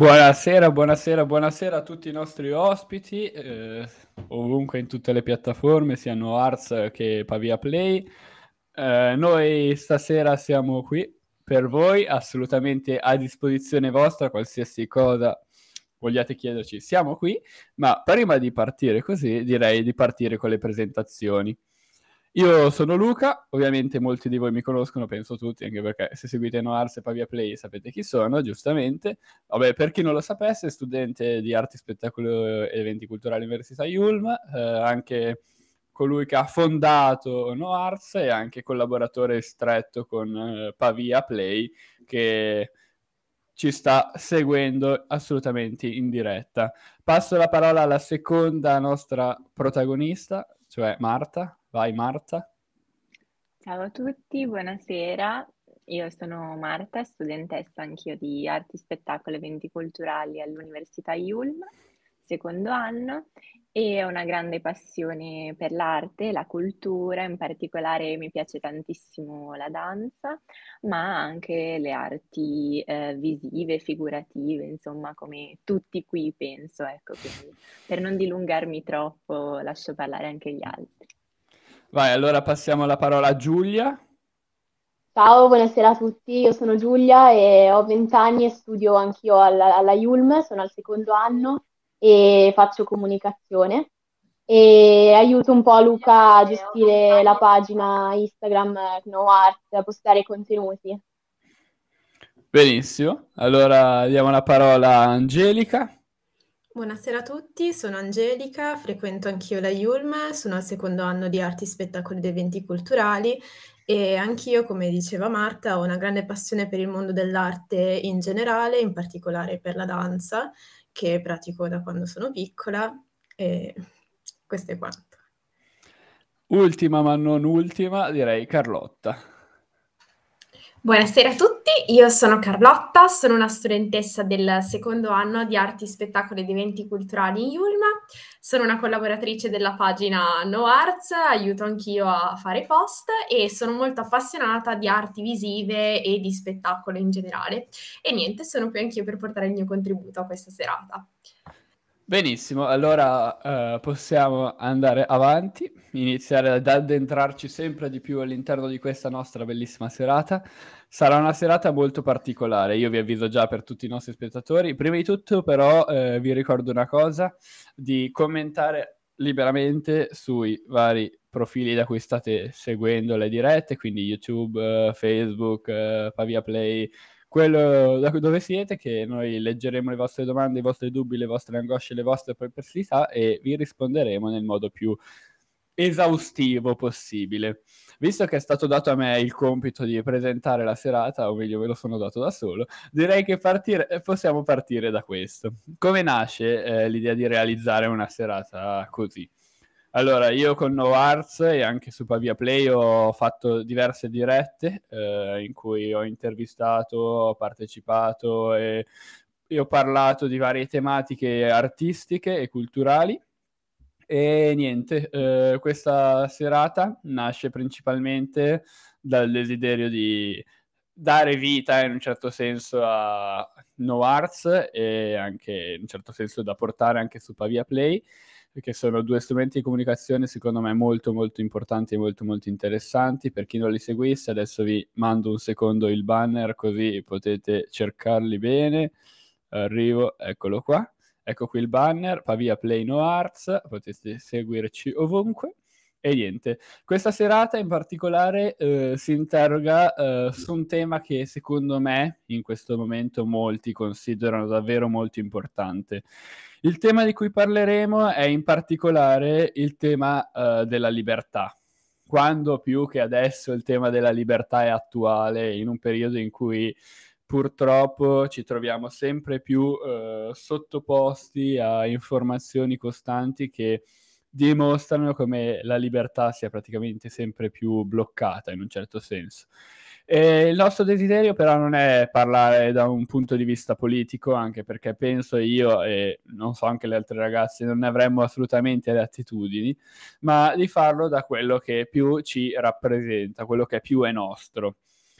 Buonasera, buonasera, buonasera a tutti i nostri ospiti, eh, ovunque in tutte le piattaforme, siano Arts che Pavia Play. Eh, noi stasera siamo qui per voi, assolutamente a disposizione vostra, qualsiasi cosa vogliate chiederci, siamo qui, ma prima di partire così direi di partire con le presentazioni. Io sono Luca, ovviamente molti di voi mi conoscono, penso tutti, anche perché se seguite Noars e Pavia Play sapete chi sono, giustamente. Vabbè, per chi non lo sapesse, studente di arti, spettacolo e eventi culturali all'Università Ulm, eh, anche colui che ha fondato Noars e anche collaboratore stretto con eh, Pavia Play, che ci sta seguendo assolutamente in diretta. Passo la parola alla seconda nostra protagonista, cioè Marta. Vai Marta. Ciao a tutti, buonasera. Io sono Marta, studentessa anch'io di Arti, Spettacolo e Eventi Culturali all'Università Yulm, secondo anno, e ho una grande passione per l'arte, la cultura, in particolare mi piace tantissimo la danza, ma anche le arti eh, visive, figurative, insomma, come tutti qui penso, ecco, quindi per non dilungarmi troppo lascio parlare anche gli altri. Vai, allora passiamo la parola a Giulia. Ciao, buonasera a tutti, io sono Giulia e ho 20 anni e studio anch'io alla, alla IULM, sono al secondo anno e faccio comunicazione e aiuto un po' Luca a gestire la pagina Instagram No Art, a postare contenuti. Benissimo, allora diamo la parola a Angelica. Buonasera a tutti, sono Angelica, frequento anch'io la IULM, sono al secondo anno di arti, spettacoli ed eventi culturali e anch'io, come diceva Marta, ho una grande passione per il mondo dell'arte in generale, in particolare per la danza, che pratico da quando sono piccola e questo è quanto. Ultima ma non ultima, direi Carlotta. Buonasera a tutti, io sono Carlotta, sono una studentessa del secondo anno di Arti, Spettacoli ed Eventi Culturali in Yulma, sono una collaboratrice della pagina No Arts, aiuto anch'io a fare post e sono molto appassionata di arti visive e di spettacolo in generale. E niente, sono qui anch'io per portare il mio contributo a questa serata. Benissimo, allora uh, possiamo andare avanti, iniziare ad addentrarci sempre di più all'interno di questa nostra bellissima serata. Sarà una serata molto particolare, io vi avviso già per tutti i nostri spettatori. Prima di tutto però uh, vi ricordo una cosa, di commentare liberamente sui vari profili da cui state seguendo le dirette, quindi YouTube, uh, Facebook, Pavia Play, quello da dove siete, che noi leggeremo le vostre domande, i vostri dubbi, le vostre angosce, le vostre perplessità e vi risponderemo nel modo più esaustivo possibile. Visto che è stato dato a me il compito di presentare la serata, o meglio ve lo sono dato da solo, direi che partire, possiamo partire da questo. Come nasce eh, l'idea di realizzare una serata così? Allora, io con No Arts e anche su Pavia Play ho fatto diverse dirette eh, in cui ho intervistato, ho partecipato e ho parlato di varie tematiche artistiche e culturali. E niente, eh, questa serata nasce principalmente dal desiderio di dare vita in un certo senso a No Arts e anche in un certo senso da portare anche su Pavia Play perché sono due strumenti di comunicazione secondo me molto molto importanti e molto molto interessanti. Per chi non li seguisse adesso vi mando un secondo il banner così potete cercarli bene. Arrivo, eccolo qua. Ecco qui il banner, Pavia Play No Arts, potete seguirci ovunque. E niente, questa serata in particolare eh, si interroga eh, su un tema che secondo me in questo momento molti considerano davvero molto importante, il tema di cui parleremo è in particolare il tema uh, della libertà. Quando più che adesso il tema della libertà è attuale, in un periodo in cui purtroppo ci troviamo sempre più uh, sottoposti a informazioni costanti che dimostrano come la libertà sia praticamente sempre più bloccata in un certo senso. E eh, il nostro desiderio però non è parlare da un punto di vista politico, anche perché penso io e non so anche le altre ragazze non ne avremmo assolutamente le attitudini, ma di farlo da quello che più ci rappresenta, quello che più è nostro.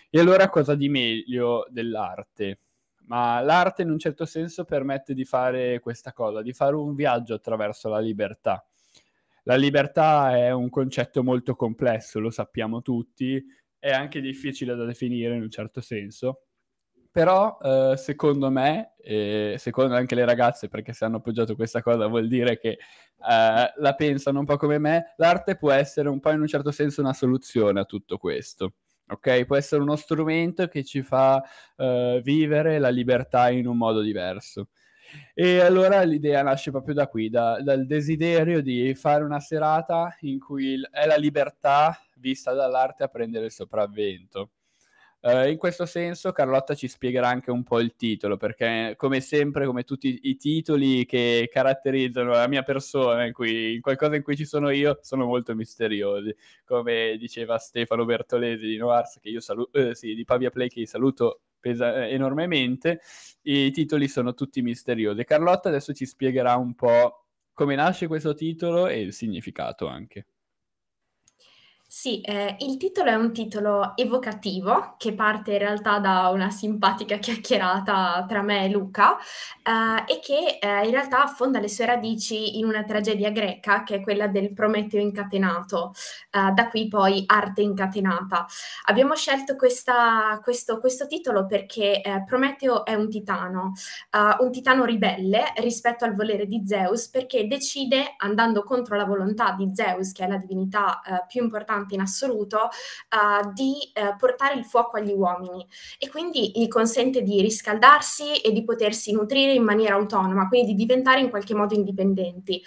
E allora cosa di meglio dell'arte? ma l'arte in un certo senso permette di fare questa cosa, di fare un viaggio attraverso la libertà. La libertà è un concetto molto complesso, lo sappiamo tutti, è anche difficile da definire in un certo senso. Però eh, secondo me, e secondo anche le ragazze, perché se hanno appoggiato questa cosa vuol dire che eh, la pensano un po' come me, l'arte può essere un po' in un certo senso una soluzione a tutto questo. Ok, può essere uno strumento che ci fa eh, vivere la libertà in un modo diverso. E allora l'idea nasce proprio da qui, da, dal desiderio di fare una serata in cui il, è la libertà vista dall'arte a prendere il sopravvento. Uh, in questo senso Carlotta ci spiegherà anche un po' il titolo, perché come sempre, come tutti i titoli che caratterizzano la mia persona, in cui, in qualcosa in cui ci sono io, sono molto misteriosi. Come diceva Stefano Bertolesi di Noars, che io saluto, eh, sì, di Pavia Play, che saluto pesa eh, enormemente e i titoli sono tutti misteriosi. Carlotta adesso ci spiegherà un po' come nasce questo titolo e il significato anche. Sì, eh, il titolo è un titolo evocativo che parte in realtà da una simpatica chiacchierata tra me e Luca eh, e che eh, in realtà affonda le sue radici in una tragedia greca che è quella del Prometeo incatenato, eh, da qui poi arte incatenata. Abbiamo scelto questa, questo, questo, titolo perché eh, Prometeo è un titano, eh, un titano ribelle rispetto al volere di Zeus perché decide, andando contro la volontà di Zeus, che è la divinità più importante, Trump in assoluto uh, di uh, portare il fuoco agli uomini e quindi gli consente di riscaldarsi e di potersi nutrire in maniera autonoma, quindi di diventare in qualche modo indipendenti.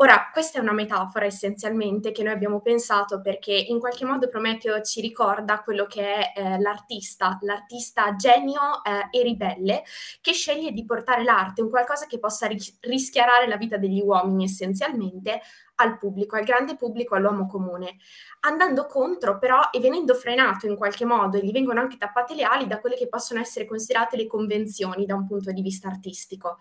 Ora, questa è una metafora essenzialmente che noi abbiamo pensato perché in qualche modo Prometeo ci ricorda quello che è eh, l'artista, l'artista genio eh, e ribelle che sceglie di portare l'arte, un qualcosa che possa ris rischiarare la vita degli uomini essenzialmente, al pubblico, al grande pubblico, all'uomo comune, andando contro però e venendo frenato in qualche modo e gli vengono anche tappate le ali da quelle che possono essere considerate le convenzioni da un punto di vista artistico.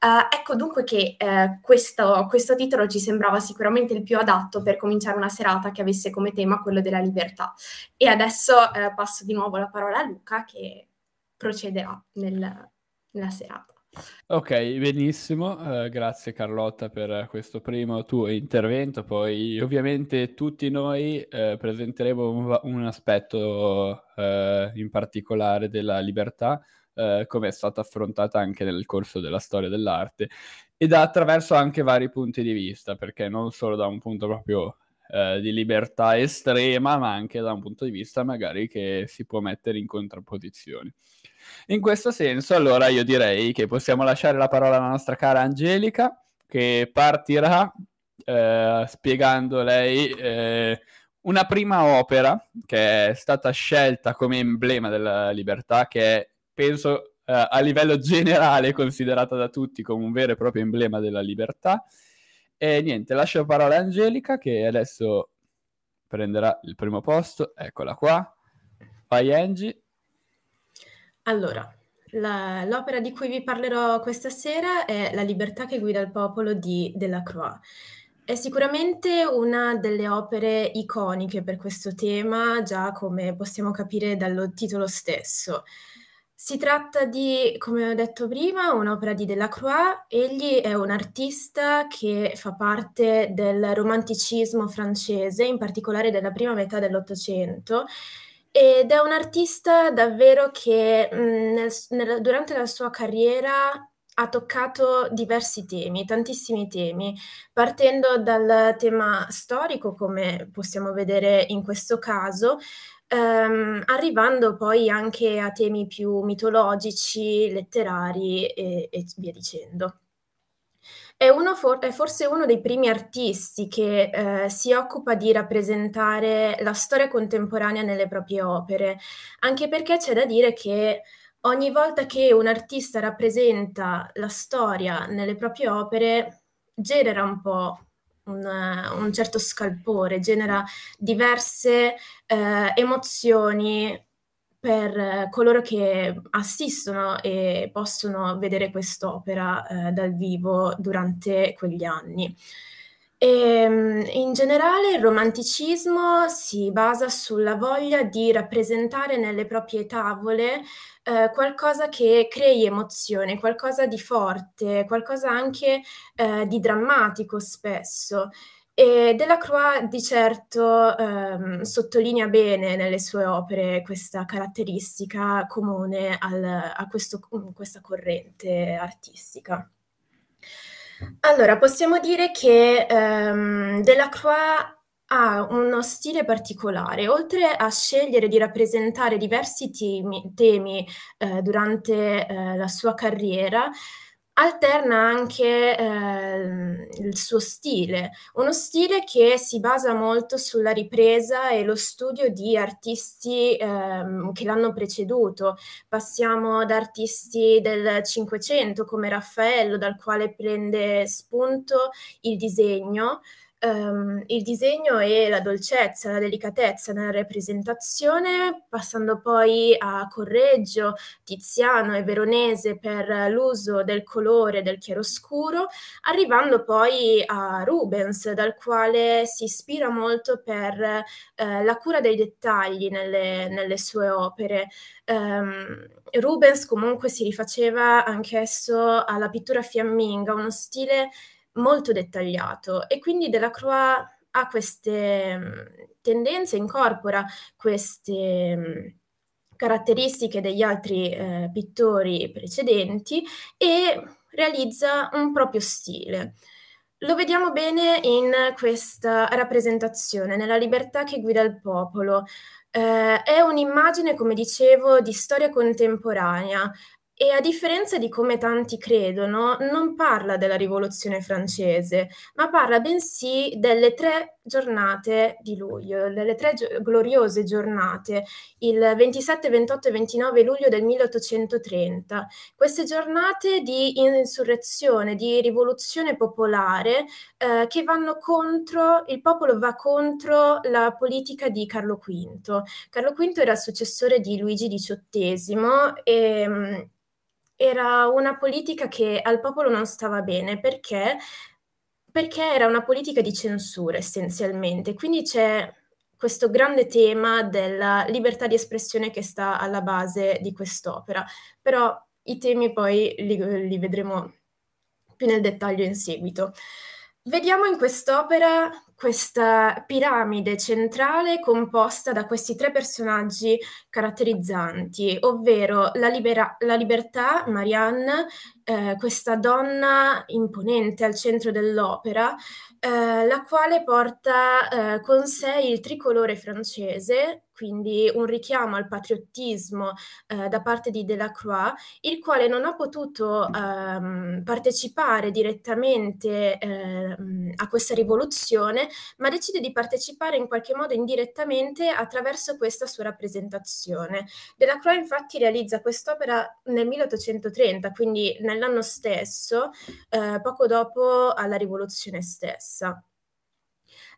Uh, ecco dunque che uh, questo, questo titolo ci sembrava sicuramente il più adatto per cominciare una serata che avesse come tema quello della libertà. E adesso uh, passo di nuovo la parola a Luca che procederà nel, nella serata. Ok, benissimo, uh, grazie Carlotta per questo primo tuo intervento, poi ovviamente tutti noi uh, presenteremo un, un aspetto uh, in particolare della libertà, come è stata affrontata anche nel corso della storia dell'arte e da attraverso anche vari punti di vista, perché non solo da un punto proprio eh, di libertà estrema, ma anche da un punto di vista magari che si può mettere in contrapposizione. In questo senso, allora io direi che possiamo lasciare la parola alla nostra cara Angelica, che partirà eh, spiegando lei eh, una prima opera che è stata scelta come emblema della libertà, che è, penso eh, a livello generale considerata da tutti come un vero e proprio emblema della libertà, e niente, lascio la parola a Angelica che adesso prenderà il primo posto. Eccola qua. Vai Angie. Allora, la, l'opera di cui vi parlerò questa sera è La libertà che guida il popolo di Delacroix. È sicuramente una delle opere iconiche per questo tema, già come possiamo capire dallo titolo stesso. Si tratta di, come ho detto prima, un'opera di Delacroix. Egli è un artista che fa parte del romanticismo francese, in particolare della prima metà dell'Ottocento. Ed è un artista davvero che mh, mm, nel, nel, durante la sua carriera ha toccato diversi temi, tantissimi temi, partendo dal tema storico, come possiamo vedere in questo caso, ehm, arrivando poi anche a temi più mitologici, letterari e, e via dicendo. È, uno for- è, forse uno dei primi artisti che eh, si occupa di rappresentare la storia contemporanea nelle proprie opere, anche perché c'è da dire che ogni volta che un artista rappresenta la storia nelle proprie opere, genera un po' un, un certo scalpore, genera diverse eh, emozioni per coloro che assistono e possono vedere quest'opera eh, dal vivo durante quegli anni. Ehm, in generale il romanticismo si basa sulla voglia di rappresentare nelle proprie tavole eh, qualcosa che crei emozione, qualcosa di forte, qualcosa anche eh, di drammatico spesso. E Delacroix di certo ehm, sottolinea bene nelle sue opere questa caratteristica comune al, a questo, mm, questa corrente artistica. Allora, possiamo dire che, ehm, Delacroix ha uno stile particolare. Oltre a scegliere di rappresentare diversi temi, temi eh, durante eh, la sua carriera, alterna anche eh, il suo stile, uno stile che si basa molto sulla ripresa e lo studio di artisti eh, che l'hanno preceduto. Passiamo ad artisti del Cinquecento come Raffaello, dal quale prende spunto il disegno, um, il disegno e la dolcezza, la delicatezza nella rappresentazione, passando poi a Correggio, Tiziano e Veronese per l'uso del colore del chiaroscuro, arrivando poi a Rubens, dal quale si ispira molto per eh, la cura dei dettagli nelle, nelle sue opere. Um, Rubens comunque si rifaceva anch'esso alla pittura fiamminga, uno stile molto dettagliato e quindi Delacroix ha queste mm, tendenze, incorpora queste mm, caratteristiche degli altri eh, pittori precedenti e realizza un proprio stile. Lo vediamo bene in questa rappresentazione, nella libertà che guida il popolo. Eh, è un'immagine, come dicevo, di storia contemporanea, e a differenza di come tanti credono, non parla della rivoluzione francese, ma parla bensì delle tre giornate di luglio, delle tre gio- gloriose giornate, il 27, 28 e 29 luglio del 1830. Queste giornate di insurrezione, di rivoluzione popolare, eh, che vanno contro, il popolo va contro la politica di Carlo V. Carlo V era successore di Luigi XVIII e ehm, era una politica che al popolo non stava bene perché, perché era una politica di censura essenzialmente. Quindi c'è questo grande tema della libertà di espressione che sta alla base di quest'opera. Però i temi poi li, li vedremo più nel dettaglio in seguito. Vediamo in quest'opera questa piramide centrale composta da questi tre personaggi caratterizzanti, ovvero la, libera- la libertà, Marianne, eh, questa donna imponente al centro dell'opera, eh, la quale porta eh, con sé il tricolore francese quindi un richiamo al patriottismo eh, da parte di Delacroix, il quale non ha potuto ehm, partecipare direttamente eh, a questa rivoluzione, ma decide di partecipare in qualche modo indirettamente attraverso questa sua rappresentazione. Delacroix infatti realizza quest'opera nel 1830, quindi nell'anno stesso, eh, poco dopo alla rivoluzione stessa.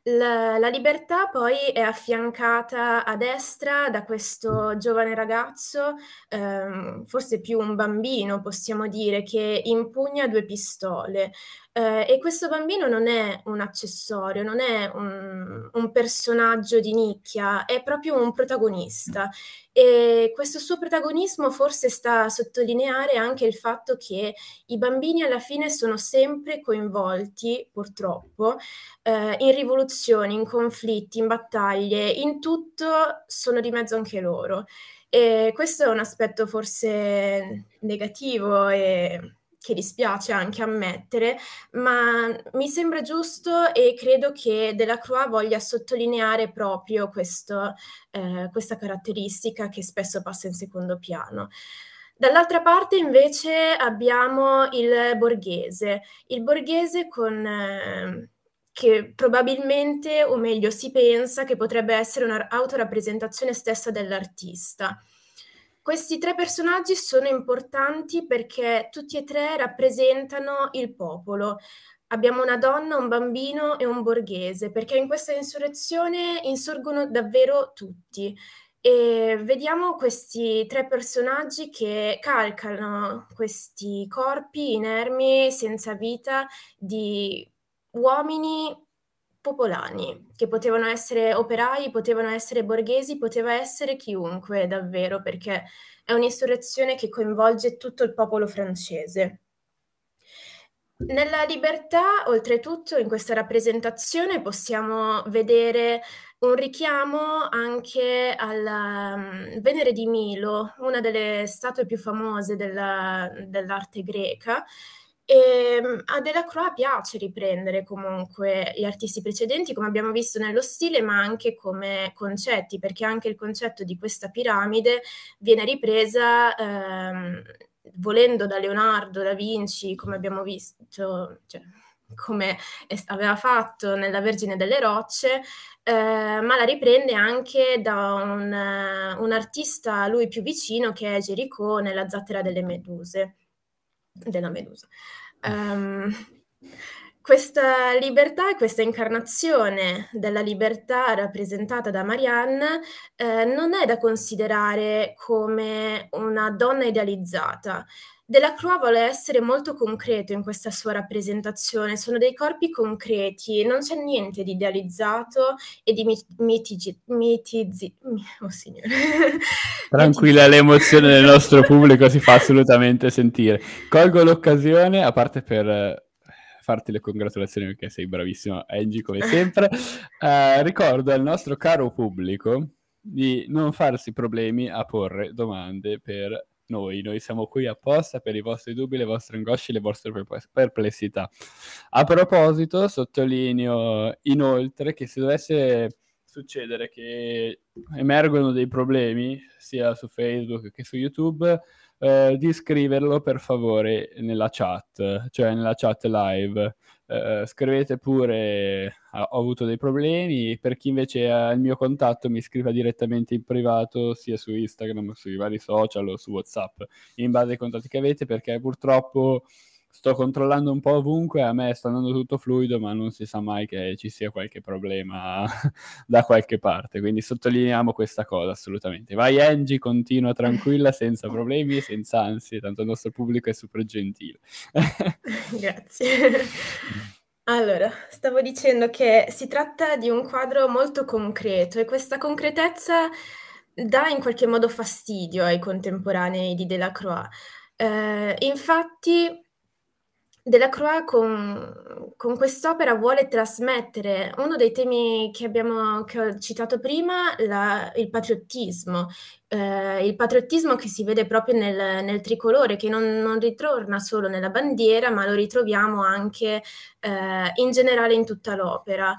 La, la, libertà poi è affiancata a destra da questo giovane ragazzo, ehm, forse più un bambino possiamo dire, che impugna due pistole. Eh, e questo bambino non è un accessorio, non è un, un, personaggio di nicchia, è proprio un protagonista. E questo suo protagonismo forse sta a sottolineare anche il fatto che i bambini alla fine sono sempre coinvolti, purtroppo, eh, in rivoluzioni, in conflitti, in battaglie, in tutto sono di mezzo anche loro. E questo è un aspetto forse negativo e che dispiace anche ammettere, ma mi sembra giusto e credo che Delacroix voglia sottolineare proprio questo, eh, questa caratteristica che spesso passa in secondo piano. Dall'altra parte invece abbiamo il borghese, il borghese con... Eh, che probabilmente, o meglio, si pensa che potrebbe essere un'autorappresentazione stessa dell'artista. Questi tre personaggi sono importanti perché tutti e tre rappresentano il popolo. Abbiamo una donna, un bambino e un borghese, perché in questa insurrezione insorgono davvero tutti. E vediamo questi tre personaggi che calcano questi corpi inermi, senza vita, di uomini popolani, che potevano essere operai, potevano essere borghesi, poteva essere chiunque davvero, perché è un'insurrezione che coinvolge tutto il popolo francese. Nella libertà, oltretutto, in questa rappresentazione possiamo vedere un richiamo anche alla mm, Venere di Milo, una delle statue più famose della, dell'arte greca, e ehm, a Delacroix piace riprendere comunque gli artisti precedenti, come abbiamo visto nello stile, ma anche come concetti, perché anche il concetto di questa piramide viene ripresa ehm, volendo da Leonardo da Vinci, come abbiamo visto, cioè, come es- aveva fatto nella Vergine delle Rocce, eh, ma la riprende anche da un, un artista a lui più vicino che è Gericò nella Zattera delle Meduse della Medusa. Um, questa libertà e questa incarnazione della libertà rappresentata da Marianne eh, non è da considerare come una donna idealizzata, Delacroix vuole essere molto concreto in questa sua rappresentazione, sono dei corpi concreti, non c'è niente di idealizzato e di mit- mitigi- mitizzi... Oh signore. Tranquilla, l'emozione del nostro pubblico si fa assolutamente sentire. Colgo l'occasione, a parte per eh, farti le congratulazioni perché sei bravissima Angie come sempre, eh, ricordo al nostro caro pubblico di non farsi problemi a porre domande per noi. Noi siamo qui apposta per i vostri dubbi, le vostre angosce, le vostre perplessità. A proposito, sottolineo inoltre che se dovesse succedere che emergono dei problemi sia su Facebook che su YouTube, eh, di scriverlo per favore nella chat, cioè nella chat live. Eh, scrivete pure, ho avuto dei problemi, per chi invece ha il mio contatto mi scriva direttamente in privato sia su Instagram, sui vari social o su Whatsapp, in base ai contatti che avete, perché purtroppo sto controllando un po' ovunque, a me sta andando tutto fluido, ma non si sa mai che ci sia qualche problema da qualche parte. Quindi sottolineiamo questa cosa assolutamente. Vai Angie, continua tranquilla, senza problemi senza ansie, tanto il nostro pubblico è super gentile. Grazie. Allora, stavo dicendo che si tratta di un quadro molto concreto e questa concretezza dà in qualche modo fastidio ai contemporanei di Delacroix. Eh, infatti, Delacroix con, con, quest'opera vuole trasmettere uno dei temi che, abbiamo, che ho citato prima, la, il patriottismo, eh, il patriottismo che si vede proprio nel, nel tricolore, che non, non, ritorna solo nella bandiera, ma lo ritroviamo anche eh, in generale in tutta l'opera.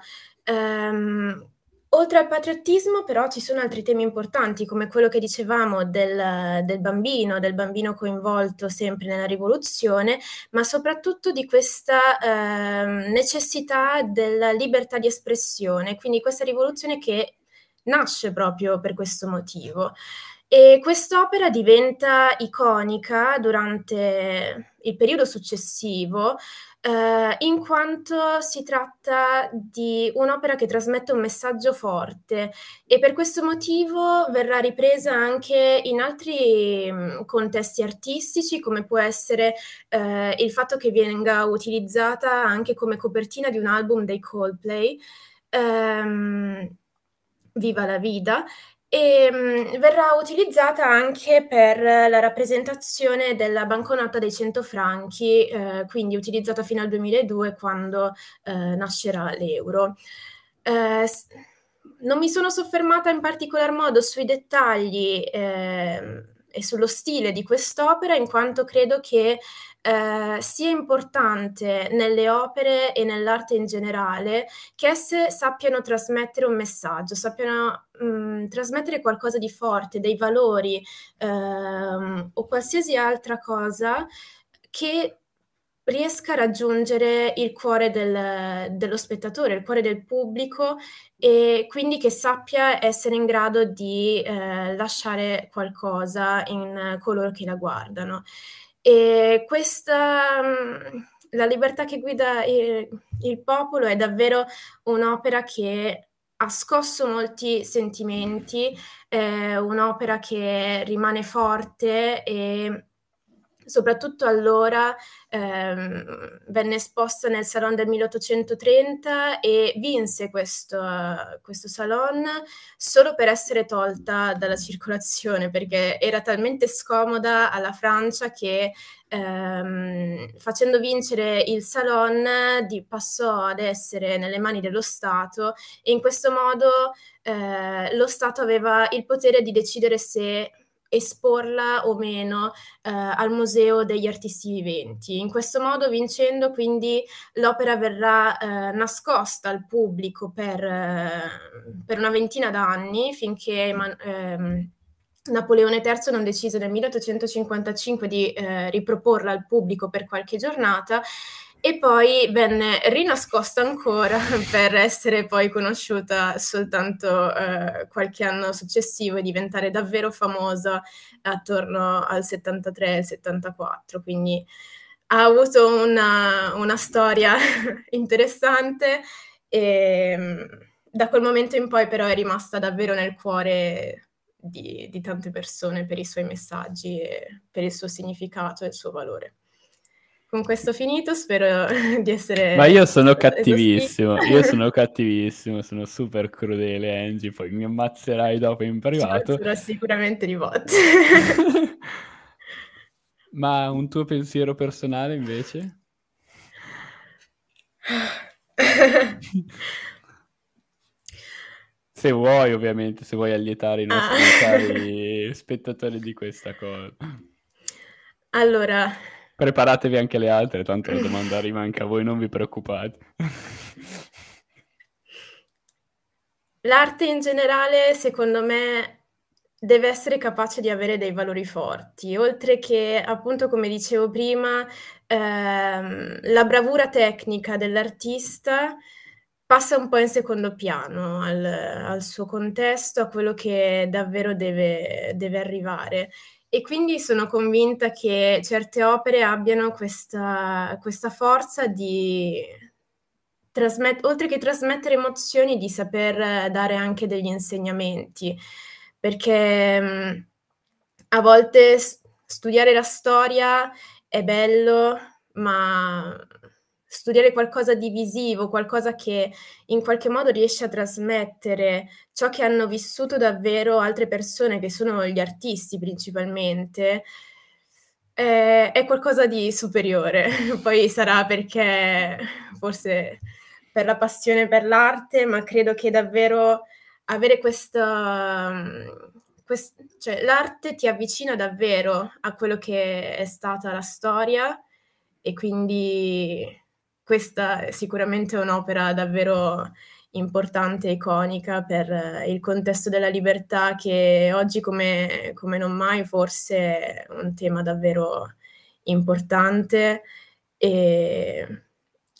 Um, Oltre al patriottismo però ci sono altri temi importanti come quello che dicevamo del, del, bambino, del bambino coinvolto sempre nella rivoluzione, ma soprattutto di questa eh, necessità della libertà di espressione, quindi questa rivoluzione che nasce proprio per questo motivo. E quest'opera diventa iconica durante il periodo successivo eh, in quanto si tratta di un'opera che trasmette un messaggio forte e per questo motivo verrà ripresa anche in altri mm, contesti artistici, come può essere eh, il fatto che venga utilizzata anche come copertina di un album dei Coldplay. Ehm, Viva la Vida e ehm, mh, verrà utilizzata anche per la rappresentazione della banconota dei 100 franchi, eh, quindi utilizzata fino al 2002 quando eh, nascerà l'euro. Eh, non mi sono soffermata in particolar modo sui dettagli ehm, e sullo stile di quest'opera, in quanto credo che eh, sia importante nelle opere e nell'arte in generale che esse sappiano trasmettere un messaggio, sappiano mh, mm, trasmettere qualcosa di forte, dei valori ehm, o qualsiasi altra cosa che riesca a raggiungere il cuore del, dello spettatore, il cuore del pubblico e quindi che sappia essere in grado di eh, lasciare qualcosa in coloro che la guardano. E questa, mm, la libertà che guida il, il popolo è davvero un'opera che ha scosso molti sentimenti, è un'opera che rimane forte e soprattutto allora ehm, venne esposta nel Salon del 1830 e vinse questo, questo, Salon solo per essere tolta dalla circolazione perché era talmente scomoda alla Francia che ehm, facendo vincere il Salon di, passò ad essere nelle mani dello Stato e in questo modo eh, lo Stato aveva il potere di decidere se esporla o meno eh, al Museo degli Artisti Viventi. In questo modo, vincendo, quindi l'opera verrà eh, nascosta al pubblico per, eh, per una ventina d'anni, finché ehm, Napoleone III non decise nel 1855 di eh, riproporla al pubblico per qualche giornata e poi venne rinascosta ancora per essere poi conosciuta soltanto eh, qualche anno successivo e diventare davvero famosa attorno al 73-74, quindi ha avuto una, una storia interessante e mm, da quel momento in poi però è rimasta davvero nel cuore di, di tante persone per i suoi messaggi, per il suo significato e il suo valore con questo finito spero di essere... Ma io sono cattivissimo, io sono cattivissimo, sono super crudele Angie, poi mi ammazzerai dopo in privato. Sarò sicuramente di bot. Ma un tuo pensiero personale invece? se vuoi ovviamente, se vuoi allietare i nostri ah. spettatori di questa cosa. Allora, Preparatevi anche le altre, tanto la domanda rimane a voi, non vi preoccupate. L'arte in generale, secondo me, deve essere capace di avere dei valori forti, oltre che, appunto, come dicevo prima, ehm, la bravura tecnica dell'artista passa un po' in secondo piano al, al suo contesto, a quello che davvero deve, deve arrivare e quindi sono convinta che certe opere abbiano questa, questa forza di, Trasmet- oltre che trasmettere emozioni, di saper dare anche degli insegnamenti, perché mh, a volte studiare la storia è bello, ma studiare qualcosa di visivo, qualcosa che in qualche modo riesce a trasmettere ciò che hanno vissuto davvero altre persone, che sono gli artisti principalmente, eh, è qualcosa di superiore. Poi sarà perché forse per la passione per l'arte, ma credo che davvero avere questa... Quest, cioè, l'arte ti avvicina davvero a quello che è stata la storia e quindi questa è sicuramente un'opera davvero importante, iconica per eh, il contesto della libertà che oggi come, come non mai forse è un tema davvero importante e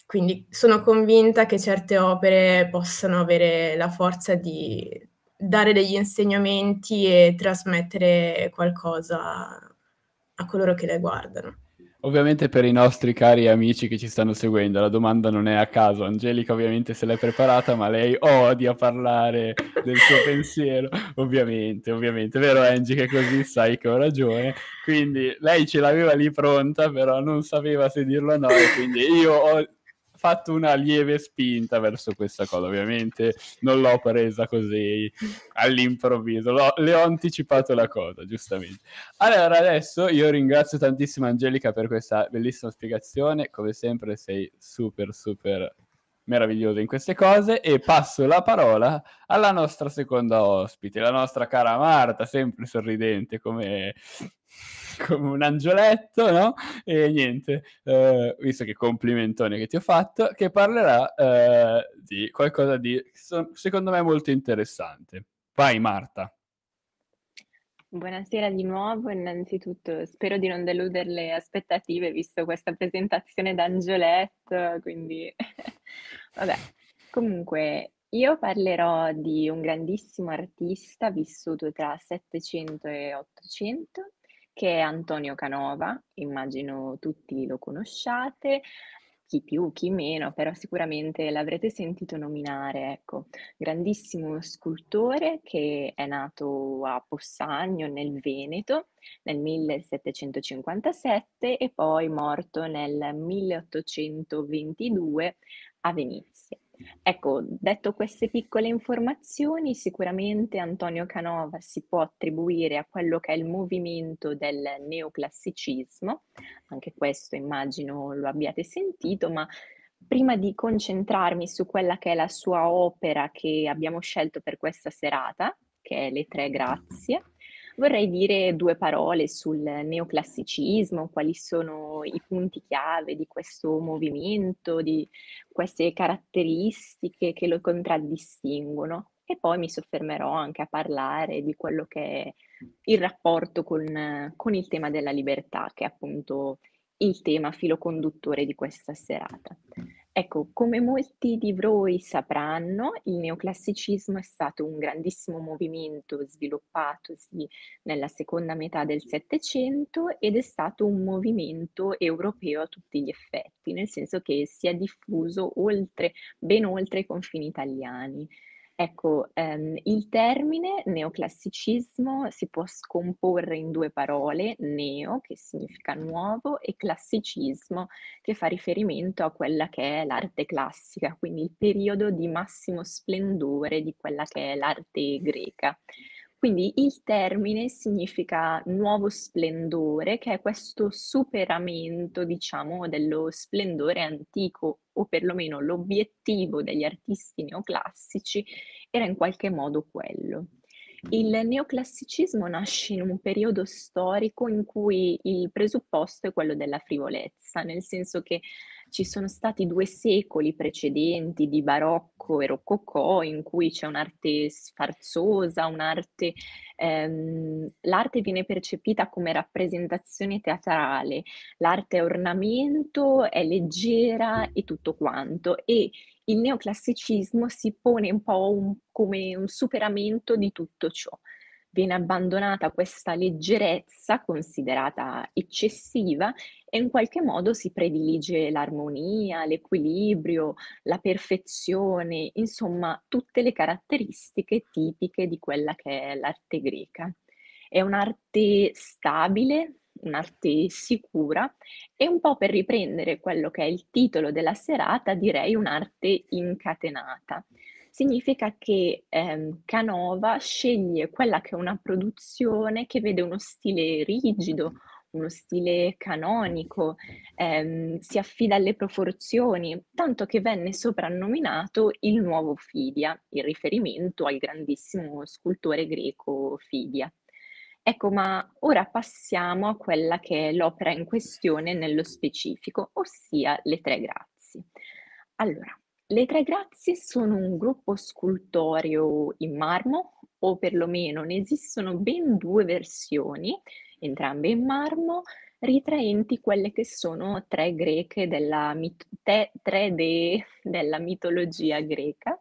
quindi sono convinta che certe opere possano avere la forza di dare degli insegnamenti e trasmettere qualcosa a coloro che le guardano. Ovviamente per i nostri cari amici che ci stanno seguendo, la domanda non è a caso. Angelica ovviamente se l'è preparata, ma lei odia parlare del suo pensiero. Ovviamente, ovviamente. Vero Angie che così sai che ho ragione. Quindi lei ce l'aveva lì pronta, però non sapeva se dirlo o no. quindi io ho fatto una lieve spinta verso questa cosa. Ovviamente non l'ho presa così all'improvviso, l'ho, le ho anticipato la cosa, giustamente. Allora, adesso io ringrazio tantissimo Angelica per questa bellissima spiegazione. Come sempre, sei super, super meravigliosa in queste cose e passo la parola alla nostra seconda ospite, la nostra cara Marta, sempre sorridente come come un angioletto, no? E niente, eh, visto che complimentone che ti ho fatto, che parlerà eh, di qualcosa di, secondo me, molto interessante. Vai Marta. Buonasera di nuovo, innanzitutto spero di non deludere le aspettative visto questa presentazione d'Angioletto, quindi vabbè. Comunque, io parlerò di un grandissimo artista vissuto tra 700 e 800 che è Antonio Canova, immagino tutti lo conosciate, chi più, chi meno, però sicuramente l'avrete sentito nominare, ecco, grandissimo scultore che è nato a Possagno nel Veneto nel 1757 e poi morto nel 1822 a Venezia. Ecco, detto queste piccole informazioni, sicuramente Antonio Canova si può attribuire a quello che è il movimento del neoclassicismo, anche questo immagino lo abbiate sentito, ma prima di concentrarmi su quella che è la sua opera che abbiamo scelto per questa serata, che è Le Tre Grazie, Vorrei dire due parole sul neoclassicismo, quali sono i punti chiave di questo movimento, di queste caratteristiche che lo contraddistinguono e poi mi soffermerò anche a parlare di quello che è il rapporto con, con il tema della libertà, che è appunto il tema filo conduttore di questa serata. Ecco, come molti di voi sapranno, il neoclassicismo è stato un grandissimo movimento sviluppatosi nella seconda metà del Settecento ed è stato un movimento europeo a tutti gli effetti, nel senso che si è diffuso oltre, ben oltre i confini italiani. Ecco, ehm, il termine neoclassicismo si può scomporre in due parole, neo, che significa nuovo, e classicismo, che fa riferimento a quella che è l'arte classica, quindi il periodo di massimo splendore di quella che è l'arte greca. Quindi il termine significa nuovo splendore, che è questo superamento, diciamo, dello splendore antico, o perlomeno l'obiettivo degli artisti neoclassici era in qualche modo quello. Il mm. neoclassicismo nasce in un periodo storico in cui il presupposto è quello della frivolezza, nel senso che ci sono stati due secoli precedenti di barocco e rococò in cui c'è un'arte sfarzosa, un'arte, ehm, l'arte viene percepita come rappresentazione teatrale, l'arte è ornamento, è leggera e tutto quanto e il neoclassicismo si pone un po' un, come un superamento di tutto ciò viene abbandonata questa leggerezza considerata eccessiva e in qualche modo si predilige l'armonia, l'equilibrio, la perfezione, insomma tutte le caratteristiche tipiche di quella che è l'arte greca. È un'arte stabile, un'arte sicura e un po' per riprendere quello che è il titolo della serata direi un'arte incatenata, significa che ehm, Canova sceglie quella che è una produzione che vede uno stile rigido, uno stile canonico, ehm, si affida alle proporzioni, tanto che venne soprannominato il nuovo Fidia, in riferimento al grandissimo scultore greco Fidia. Ecco, ma ora passiamo a quella che è l'opera in questione nello specifico, ossia le tre grazie. Allora, le Tre Grazie sono un gruppo scultorio in marmo, o perlomeno ne esistono ben due versioni, entrambe in marmo, ritraenti quelle che sono tre greche della mit- te- tre dee della mitologia greca.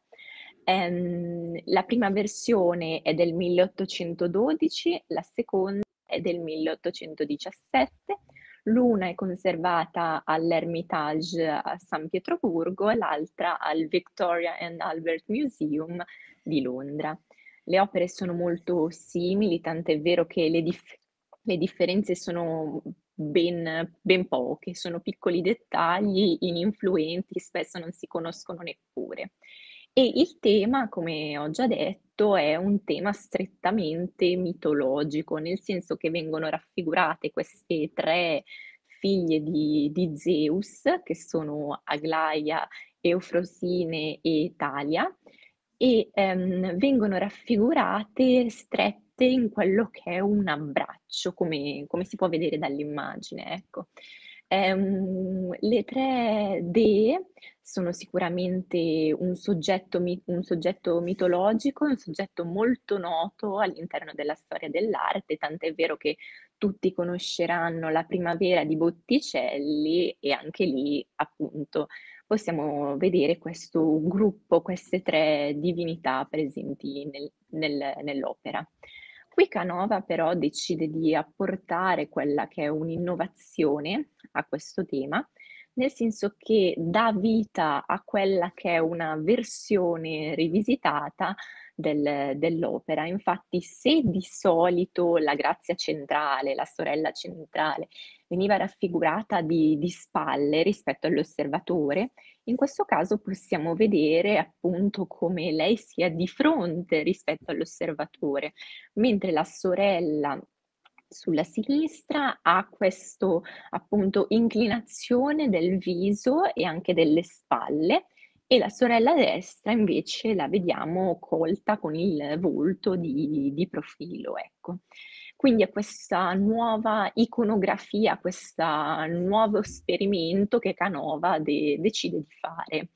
Ehm, la prima versione è del 1812, la seconda è del 1817 L'una è conservata all'Ermitage a San Pietroburgo e l'altra al Victoria and Albert Museum di Londra. Le opere sono molto simili, tant'è vero che le, dif- le differenze sono ben, ben poche, sono piccoli dettagli ininfluenti, spesso non si conoscono neppure. E il tema, come ho già detto, è un tema strettamente mitologico, nel senso che vengono raffigurate queste tre figlie di, di Zeus, che sono Aglaia, Eufrosine e Talia, e ehm, vengono raffigurate strette in quello che è un abbraccio, come, come si può vedere dall'immagine, ecco. Ehm, le tre dee sono sicuramente un soggetto un soggetto mitologico, un soggetto molto noto all'interno della storia dell'arte, tant'è vero che tutti conosceranno La primavera di Botticelli e anche lì, appunto, possiamo vedere questo gruppo, queste tre divinità presenti nel nel nell'opera. Qui Canova però decide di apportare quella che è un'innovazione a questo tema, nel senso che dà vita a quella che è una versione rivisitata del, dell'opera. Infatti, se di solito la grazia centrale, la sorella centrale, veniva raffigurata di, di spalle rispetto all'osservatore, in questo caso possiamo vedere appunto come lei sia di fronte rispetto all'osservatore, mentre la sorella sulla sinistra ha questa appunto inclinazione del viso e anche delle spalle e la sorella destra invece la vediamo colta con il volto di, di profilo, ecco. Quindi è questa nuova iconografia, questo nuovo esperimento che Canova de- decide di fare.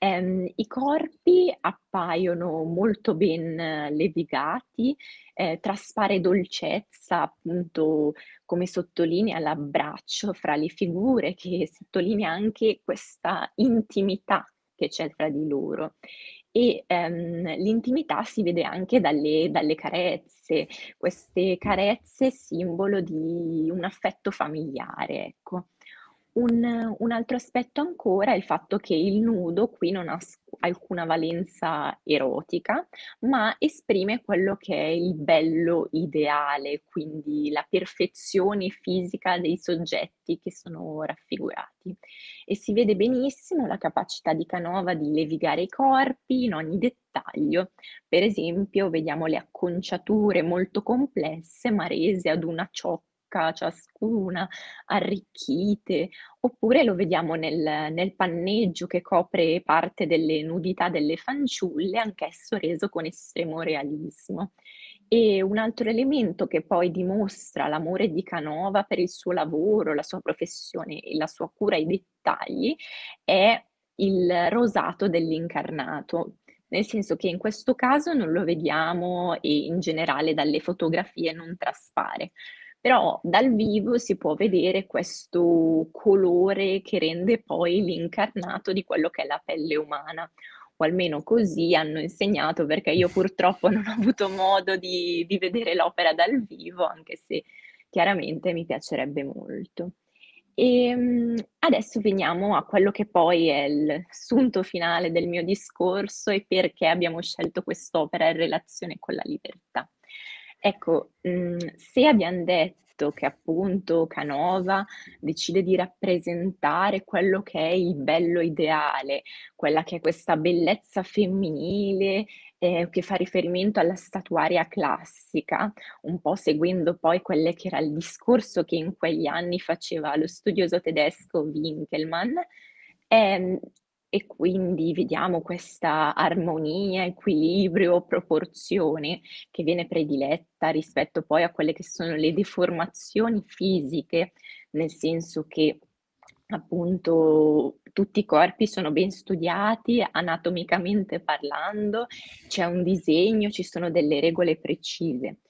Um, I corpi appaiono molto ben eh, levigati, eh, traspare dolcezza, appunto, come sottolinea l'abbraccio fra le figure, che sottolinea anche questa intimità che c'è tra di loro e ehm, l'intimità si vede anche dalle, dalle carezze, queste carezze simbolo di un affetto familiare, ecco. Un, un, altro aspetto ancora è il fatto che il nudo qui non ha alcuna valenza erotica, ma esprime quello che è il bello ideale, quindi la perfezione fisica dei soggetti che sono raffigurati. E si vede benissimo la capacità di Canova di levigare i corpi in ogni dettaglio. Per esempio, vediamo le acconciature molto complesse, ma rese ad una ciocca bocca ciascuna, arricchite, oppure lo vediamo nel, nel panneggio che copre parte delle nudità delle fanciulle, anch'esso reso con estremo realismo. E un altro elemento che poi dimostra l'amore di Canova per il suo lavoro, la sua professione e la sua cura ai dettagli è il rosato dell'incarnato, nel senso che in questo caso non lo vediamo e in generale dalle fotografie non traspare però dal vivo si può vedere questo colore che rende poi l'incarnato di quello che è la pelle umana o almeno così hanno insegnato, perché io purtroppo non ho avuto modo di, di, vedere l'opera dal vivo, anche se chiaramente mi piacerebbe molto. E ehm, adesso veniamo a quello che poi è il sunto finale del mio discorso e perché abbiamo scelto quest'opera in relazione con la libertà. Ecco, mhmm, se abbiamo detto che appunto Canova decide di rappresentare quello che è il bello ideale, quella che è questa bellezza femminile, ehm, che fa riferimento alla statuaria classica, un po' seguendo poi quelle che era il discorso che in quegli anni faceva lo studioso tedesco Winkelmann, ehm e quindi vediamo questa armonia, equilibrio, proporzione che viene prediletta rispetto poi a quelle che sono le deformazioni fisiche, nel senso che appunto tutti i corpi sono ben studiati anatomicamente parlando, c'è un disegno, ci sono delle regole precise.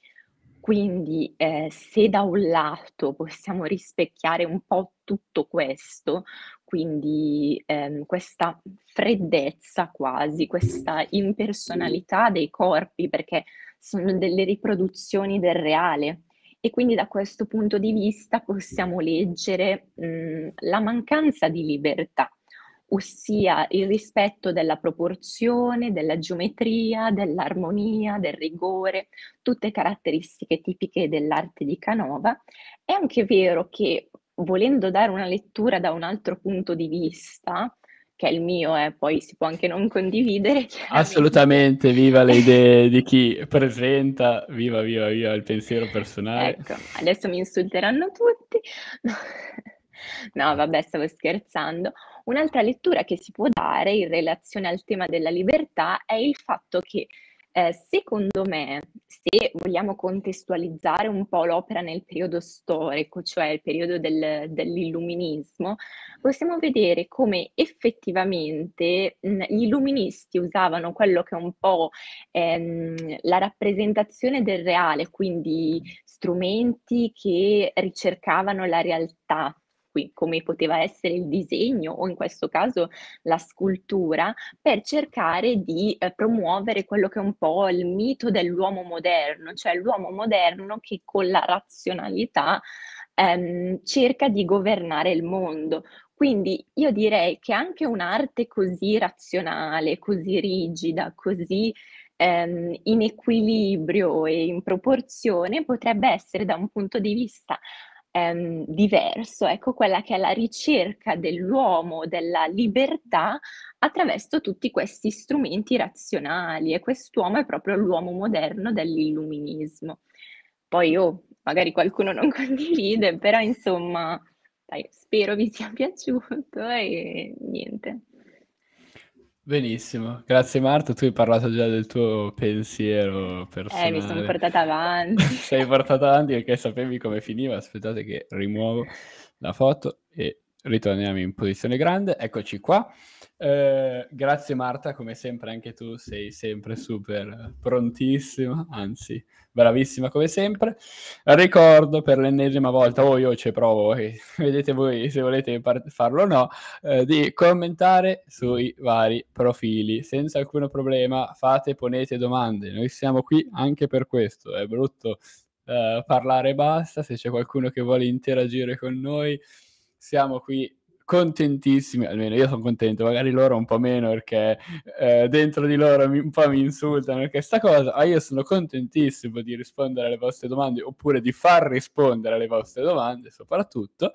Quindi eh, se da un lato possiamo rispecchiare un po' tutto questo, quindi ehm, questa freddezza quasi, questa impersonalità dei corpi, perché sono delle riproduzioni del reale. E quindi da questo punto di vista possiamo leggere mh, mhmm, la mancanza di libertà, ossia il rispetto della proporzione, della geometria, dell'armonia, del rigore, tutte caratteristiche tipiche dell'arte di Canova. È anche vero che volendo dare una lettura da un altro punto di vista, che è il mio e eh, poi si può anche non condividere. Assolutamente, viva le idee di chi presenta, viva, viva, viva il pensiero personale. Ecco, adesso mi insulteranno tutti. No, vabbè, stavo scherzando. Un'altra lettura che si può dare in relazione al tema della libertà è il fatto che eh, secondo me, se vogliamo contestualizzare un po' l'opera nel periodo storico, cioè il periodo del, dell'illuminismo, possiamo vedere come effettivamente mh, gli illuministi usavano quello che è un po' ehm, la rappresentazione del reale, quindi strumenti che ricercavano la realtà qui, come poteva essere il disegno o in questo caso la scultura, per cercare di eh, promuovere quello che è un po' il mito dell'uomo moderno, cioè l'uomo moderno che con la razionalità ehm, cerca di governare il mondo. Quindi io direi che anche un'arte così razionale, così rigida, così ehm, in equilibrio e in proporzione potrebbe essere da un punto di vista ehm, diverso, ecco quella che è la ricerca dell'uomo, della libertà attraverso tutti questi strumenti razionali e quest'uomo è proprio l'uomo moderno dell'illuminismo. Poi oh, magari qualcuno non condivide, però insomma, dai, spero vi sia piaciuto e niente. Benissimo, grazie Marta, tu hai parlato già del tuo pensiero personale. Eh, mi sono portata avanti. Sei portata avanti perché sapevi come finiva, aspettate che rimuovo la foto e ritorniamo in posizione grande, eccoci qua. Eh, grazie Marta, come sempre anche tu sei sempre super prontissima, anzi bravissima come sempre. Ricordo per l'ennesima volta, o oh, io ci provo, eh, vedete voi se volete par- farlo o no, eh, di commentare sui vari profili senza alcun problema, fate, ponete domande, noi siamo qui anche per questo, è brutto eh, parlare basta, se c'è qualcuno che vuole interagire con noi siamo qui contentissimi, almeno io sono contento, magari loro un po' meno perché eh, dentro di loro mi, un po' mi insultano perché sta cosa, ma io sono contentissimo di rispondere alle vostre domande oppure di far rispondere alle vostre domande soprattutto,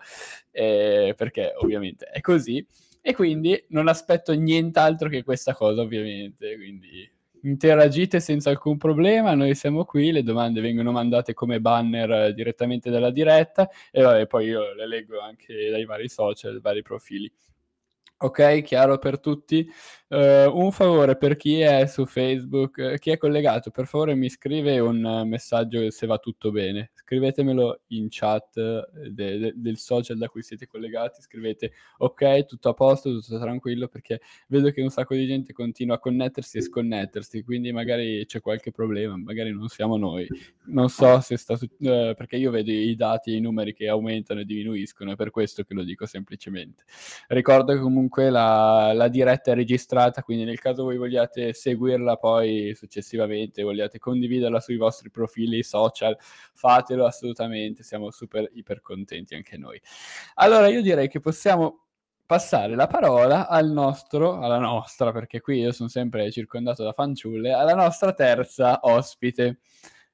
eh, perché ovviamente è così e quindi non aspetto nient'altro che questa cosa ovviamente, quindi interagite senza alcun problema, noi siamo qui, le domande vengono mandate come banner eh, direttamente dalla diretta e vabbè, poi io le leggo anche dai vari social, dai vari profili. Ok, chiaro per tutti? Uh, un favore per chi è su Facebook, eh, chi è collegato, per favore mi scrive un eh, messaggio se va tutto bene. Scrivetemelo in chat de- de- del social da cui siete collegati. Scrivete ok, tutto a posto, tutto tranquillo, perché vedo che un sacco di gente continua a connettersi e sconnettersi, quindi magari c'è qualche problema, magari non siamo noi. Non so se sta su- uh, perché io vedo i dati e i numeri che aumentano e diminuiscono, è per questo che lo dico semplicemente. Ricordo che comunque la, la diretta è registrata puntata, quindi nel caso voi vogliate seguirla poi successivamente, vogliate condividerla sui vostri profili social, fatelo assolutamente, siamo super iper contenti anche noi. Allora io direi che possiamo passare la parola al nostro, alla nostra, perché qui io sono sempre circondato da fanciulle, alla nostra terza ospite.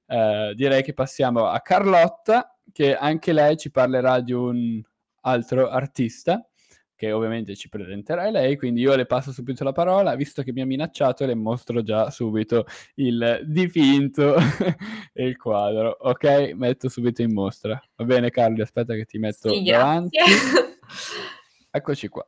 Eh, direi che passiamo a Carlotta, che anche lei ci parlerà di un altro artista che ovviamente ci presenterà lei, quindi io le passo subito la parola, visto che mi ha minacciato le mostro già subito il dipinto e il quadro, ok? Metto subito in mostra. Va bene Carlo, aspetta che ti metto sì, davanti. Eccoci qua.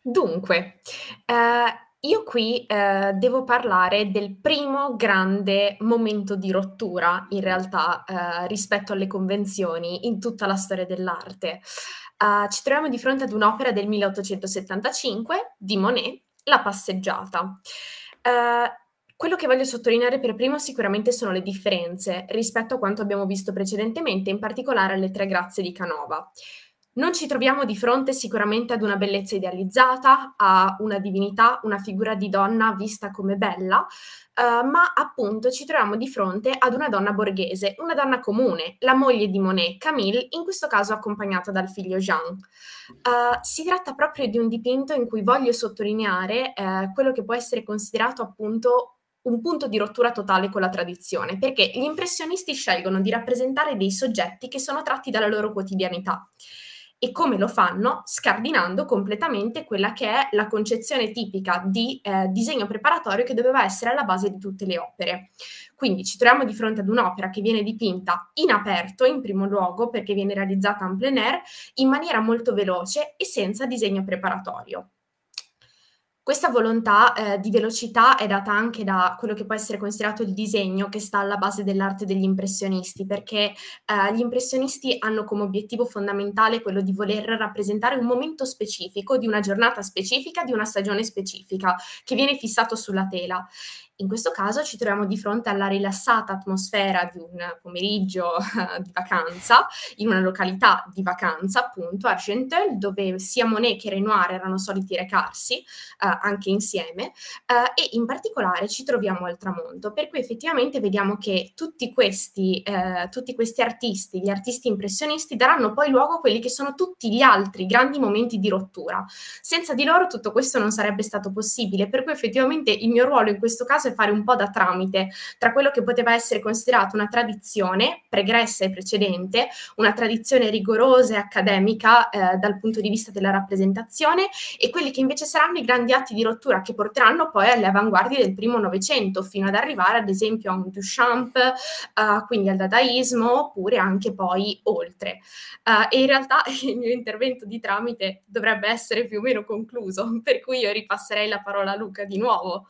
Dunque, uh, io qui uh, devo parlare del primo grande momento di rottura, in realtà, uh, rispetto alle convenzioni in tutta la storia dell'arte uh, ci troviamo di fronte ad un'opera del 1875 di Monet, La passeggiata. Uh, quello che voglio sottolineare per primo sicuramente sono le differenze rispetto a quanto abbiamo visto precedentemente, in particolare alle tre grazie di Canova non ci troviamo di fronte sicuramente ad una bellezza idealizzata, a una divinità, una figura di donna vista come bella, eh, ma appunto ci troviamo di fronte ad una donna borghese, una donna comune, la moglie di Monet, Camille, in questo caso accompagnata dal figlio Jean. Eh, si tratta proprio di un dipinto in cui voglio sottolineare eh, quello che può essere considerato appunto un punto di rottura totale con la tradizione, perché gli impressionisti scelgono di rappresentare dei soggetti che sono tratti dalla loro quotidianità e come lo fanno scardinando completamente quella che è la concezione tipica di eh, disegno preparatorio che doveva essere alla base di tutte le opere. Quindi ci troviamo di fronte ad un'opera che viene dipinta in aperto in primo luogo perché viene realizzata en plein air in maniera molto veloce e senza disegno preparatorio. Questa volontà eh, di velocità è data anche da quello che può essere considerato il disegno che sta alla base dell'arte degli impressionisti, perché eh, gli impressionisti hanno come obiettivo fondamentale quello di voler rappresentare un momento specifico, di una giornata specifica, di una stagione specifica, che viene fissato sulla tela. In questo caso ci troviamo di fronte alla rilassata atmosfera di un pomeriggio eh, di vacanza, in una località di vacanza, appunto, Argenteuil, dove sia Monet che Renoir erano soliti recarsi eh, anche insieme, eh, e in particolare ci troviamo al tramonto, per cui effettivamente vediamo che tutti questi, eh, tutti questi artisti, gli artisti impressionisti, daranno poi luogo a quelli che sono tutti gli altri grandi momenti di rottura. Senza di loro tutto questo non sarebbe stato possibile, per cui effettivamente il mio ruolo in questo caso caso è fare un po' da tramite tra quello che poteva essere considerato una tradizione pregressa e precedente, una tradizione rigorosa e accademica eh, dal punto di vista della rappresentazione e quelli che invece saranno i grandi atti di rottura che porteranno poi alle avanguardie del primo Novecento, fino ad arrivare ad esempio a un Duchamp, eh, quindi al dadaismo, oppure anche poi oltre. Eh, e in realtà il mio intervento di tramite dovrebbe essere più o meno concluso, per cui io ripasserei la parola a Luca di nuovo.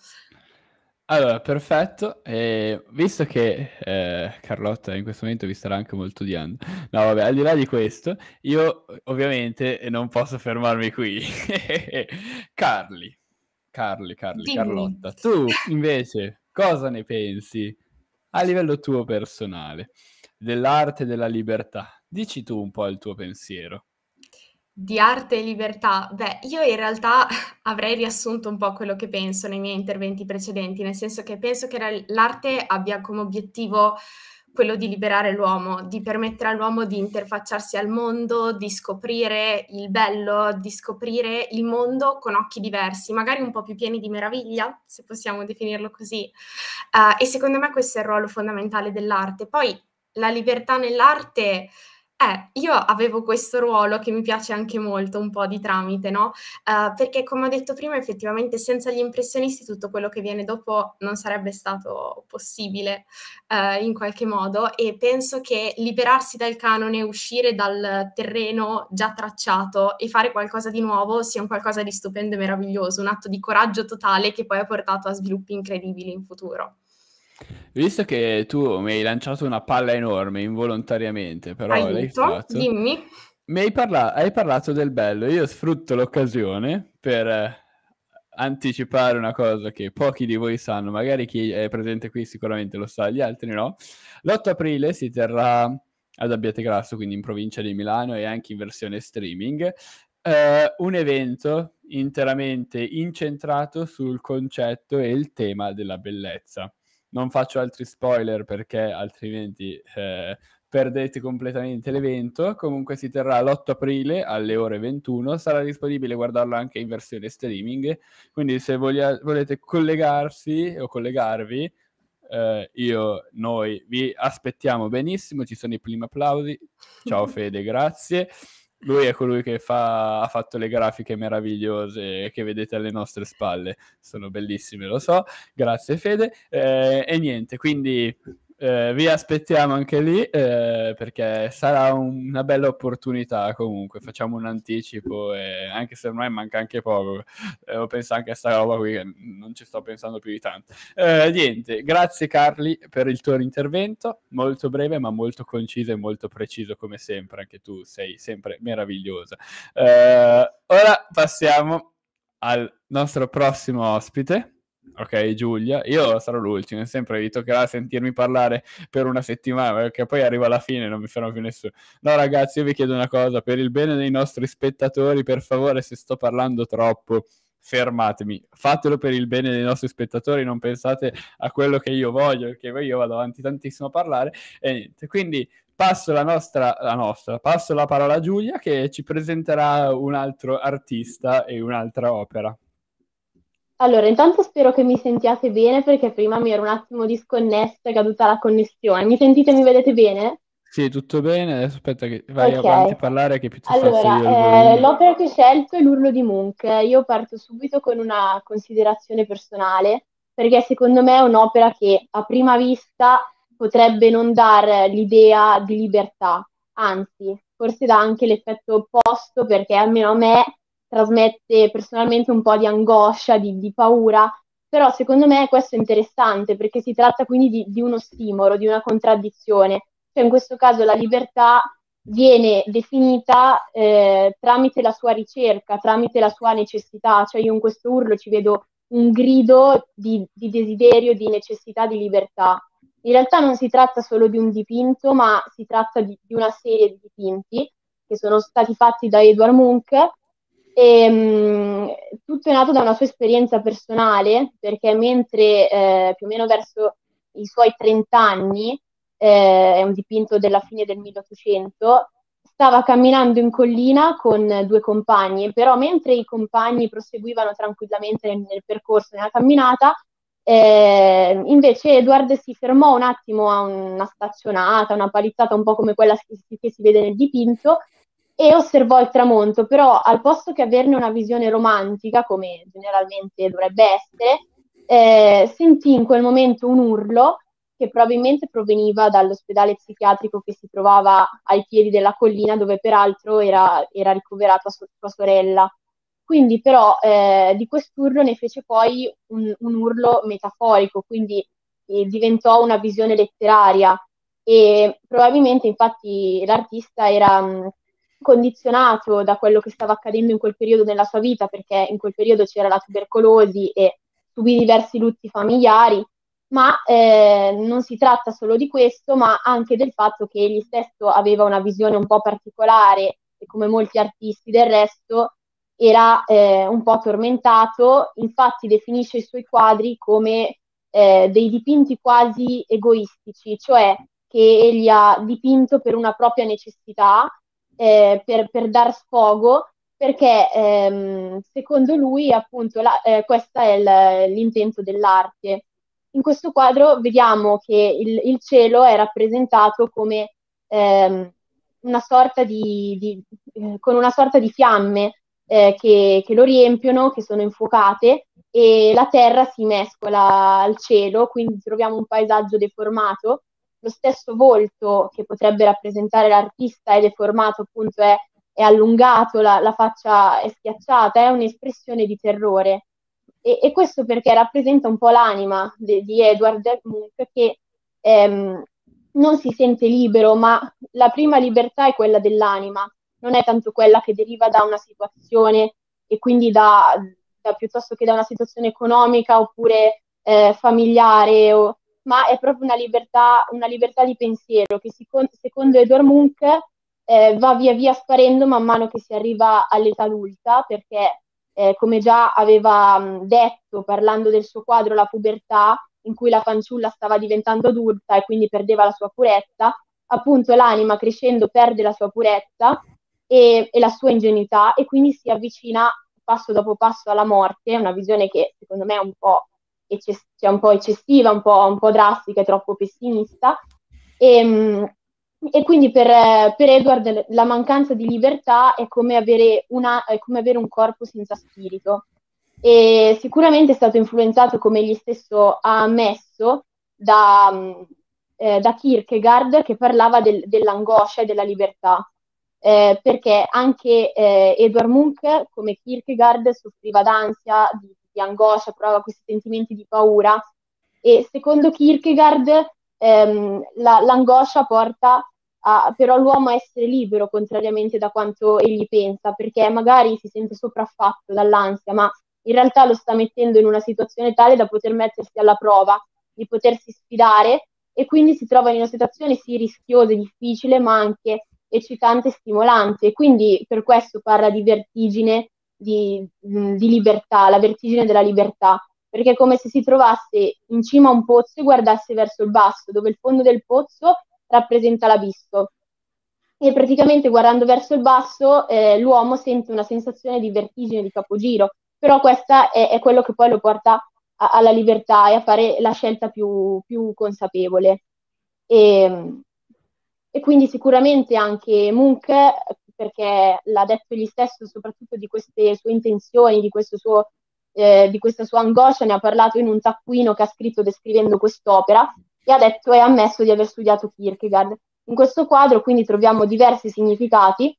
Allora, perfetto. E visto che eh, Carlotta in questo momento vi starà anche molto odiando. No, vabbè, al di là di questo, io ovviamente non posso fermarmi qui. Carli, Carli, Carli, Carlotta, tu invece cosa ne pensi a livello tuo personale dell'arte della libertà? Dici tu un po' il tuo pensiero di arte e libertà, beh, io in realtà avrei riassunto un po' quello che penso nei miei interventi precedenti, nel senso che penso che l'arte abbia come obiettivo quello di liberare l'uomo, di permettere all'uomo di interfacciarsi al mondo, di scoprire il bello, di scoprire il mondo con occhi diversi, magari un po' più pieni di meraviglia, se possiamo definirlo così. Uh, e secondo me questo è il ruolo fondamentale dell'arte. Poi la libertà nell'arte eh, io avevo questo ruolo che mi piace anche molto, un po' di tramite, no? Eh, perché come ho detto prima, effettivamente senza gli impressionisti tutto quello che viene dopo non sarebbe stato possibile eh, in qualche modo e penso che liberarsi dal canone, uscire dal terreno già tracciato e fare qualcosa di nuovo sia un qualcosa di stupendo e meraviglioso, un atto di coraggio totale che poi ha portato a sviluppi incredibili in futuro. Visto che tu mi hai lanciato una palla enorme involontariamente, però Aiuto, l'hai fatto. Dimmi. Mi hai, parla- hai, parlato del bello, io sfrutto l'occasione per eh, anticipare una cosa che pochi di voi sanno, magari chi è presente qui sicuramente lo sa, gli altri no. L'8 aprile si terrà ad Abbiate Grasso, quindi in provincia di Milano e anche in versione streaming, eh, un evento interamente incentrato sul concetto e il tema della bellezza non faccio altri spoiler perché altrimenti eh, perdete completamente l'evento. Comunque si terrà l'8 aprile alle ore 21, sarà disponibile guardarlo anche in versione streaming, quindi se voglia- volete collegarsi o collegarvi, eh, io, noi vi aspettiamo benissimo, ci sono i primi applausi. Ciao Fede, grazie. Lui è colui che fa, ha fatto le grafiche meravigliose che vedete alle nostre spalle, sono bellissime, lo so, grazie Fede. Eh, e niente, quindi eh, vi aspettiamo anche lì eh, perché sarà un, una bella opportunità comunque, facciamo un anticipo e anche se ormai manca anche poco, eh, penso anche a questa roba qui, non ci sto pensando più di tanto. Eh, niente, grazie Carli per il tuo intervento, molto breve ma molto conciso e molto preciso come sempre, anche tu sei sempre meravigliosa. Eh, ora passiamo al nostro prossimo ospite Ok, Giulia, io sarò l'ultimo, sempre vi toccherà sentirmi parlare per una settimana, perché poi arriva la fine e non mi fermo più nessuno. No, ragazzi, io vi chiedo una cosa, per il bene dei nostri spettatori, per favore, se sto parlando troppo, fermatemi, fatelo per il bene dei nostri spettatori, non pensate a quello che io voglio, perché poi io vado avanti tantissimo a parlare e niente. Quindi passo la nostra, la nostra, passo la parola a Giulia che ci presenterà un altro artista e un'altra opera. Allora, intanto spero che mi sentiate bene perché prima mi ero un attimo disconnessa, è caduta la connessione. Mi sentite e mi vedete bene? Sì, tutto bene. Adesso aspetta che vai okay. avanti a parlare che più ti Allora, eh, l'opera che ho scelto è l'Urlo di Munch. Io parto subito con una considerazione personale perché secondo me è un'opera che a prima vista potrebbe non dar l'idea di libertà, anzi, forse dà anche l'effetto opposto perché almeno a me trasmette personalmente un po' di angoscia, di, di paura, però secondo me questo è interessante perché si tratta quindi di, di, uno stimolo, di una contraddizione, cioè in questo caso la libertà viene definita eh, tramite la sua ricerca, tramite la sua necessità, cioè io in questo urlo ci vedo un grido di, di desiderio, di necessità di libertà. In realtà non si tratta solo di un dipinto, ma si tratta di, di una serie di dipinti che sono stati fatti da Edward Munch e, ehm, mh, tutto è nato da una sua esperienza personale, perché mentre eh, più o meno verso i suoi 30 anni, eh, è un dipinto della fine del 1800, stava camminando in collina con due compagni, però mentre i compagni proseguivano tranquillamente nel, nel percorso, nella camminata, eh, invece Edward si fermò un attimo a una staccionata, una palizzata un po' come quella che che si vede nel dipinto e osservò il tramonto, però al posto che averne una visione romantica, come generalmente dovrebbe essere, eh, sentì in quel momento un urlo che probabilmente proveniva dall'ospedale psichiatrico che si trovava ai piedi della collina dove peraltro era, era ricoverata sua, sua sorella. Quindi però eh, di quest'urlo ne fece poi un, un urlo metaforico, quindi eh, diventò una visione letteraria e probabilmente infatti l'artista era, condizionato da quello che stava accadendo in quel periodo nella sua vita, perché in quel periodo c'era la tubercolosi e subì diversi lutti familiari, ma eh, non si tratta solo di questo, ma anche del fatto che egli stesso aveva una visione un po' particolare e come molti artisti del resto era eh, un po' tormentato, infatti definisce i suoi quadri come eh, dei dipinti quasi egoistici, cioè che egli ha dipinto per una propria necessità eh, per, per, dar sfogo, perché ehm, secondo lui appunto la, eh, questo è il, l'intento dell'arte. In questo quadro vediamo che il, il cielo è rappresentato come ehm, una sorta di, di eh, con una sorta di fiamme eh, che, che lo riempiono, che sono infuocate e la terra si mescola al cielo, quindi troviamo un paesaggio deformato lo stesso volto che potrebbe rappresentare l'artista è deformato, appunto è, è allungato, la, la, faccia è schiacciata, è un'espressione di terrore. E, e questo perché rappresenta un po' l'anima de, di Edward Munch che ehm, non si sente libero, ma la prima libertà è quella dell'anima, non è tanto quella che deriva da una situazione e quindi da, da piuttosto che da una situazione economica oppure eh, familiare o, ma è proprio una libertà, una libertà di pensiero che secondo Edward Munch eh, va via via sparendo man mano che si arriva all'età adulta, perché eh, come già aveva detto parlando del suo quadro La pubertà, in cui la fanciulla stava diventando adulta e quindi perdeva la sua purezza, appunto l'anima crescendo perde la sua purezza e, e la sua ingenuità e quindi si avvicina passo dopo passo alla morte, una visione che secondo me è un po' ecce- cioè un po' eccessiva, un po', un po', drastica, troppo pessimista. E, ehm, e quindi per, per, Edward la mancanza di libertà è come avere, una, è come avere un corpo senza spirito. E sicuramente è stato influenzato, come egli stesso ha ammesso, da, eh, da Kierkegaard che parlava del, dell'angoscia e della libertà. Eh, perché anche eh, Edward Munch, come Kierkegaard, soffriva d'ansia, di di angoscia, prova questi sentimenti di paura. E secondo Kierkegaard ehm, la, l'angoscia porta a, però l'uomo a essere libero, contrariamente da quanto egli pensa, perché magari si sente sopraffatto dall'ansia, ma in realtà lo sta mettendo in una situazione tale da poter mettersi alla prova, di potersi sfidare e quindi si trova in una situazione sì rischiosa, difficile, ma anche eccitante e stimolante. Quindi per questo parla di vertigine di, mm, di libertà, la vertigine della libertà, perché è come se si trovasse in cima a un pozzo e guardasse verso il basso, dove il fondo del pozzo rappresenta l'abisso. E praticamente guardando verso il basso eh, l'uomo sente una sensazione di vertigine, di capogiro, però questo è, è quello che poi lo porta a, alla libertà e a fare la scelta più, più consapevole. E, ehm, e, quindi sicuramente anche Munch perché l'ha detto egli stesso, soprattutto di queste sue intenzioni, di, suo, eh, di questa sua angoscia, ne ha parlato in un taccuino che ha scritto descrivendo quest'opera e ha detto e ammesso di aver studiato Kierkegaard. In questo quadro quindi troviamo diversi significati,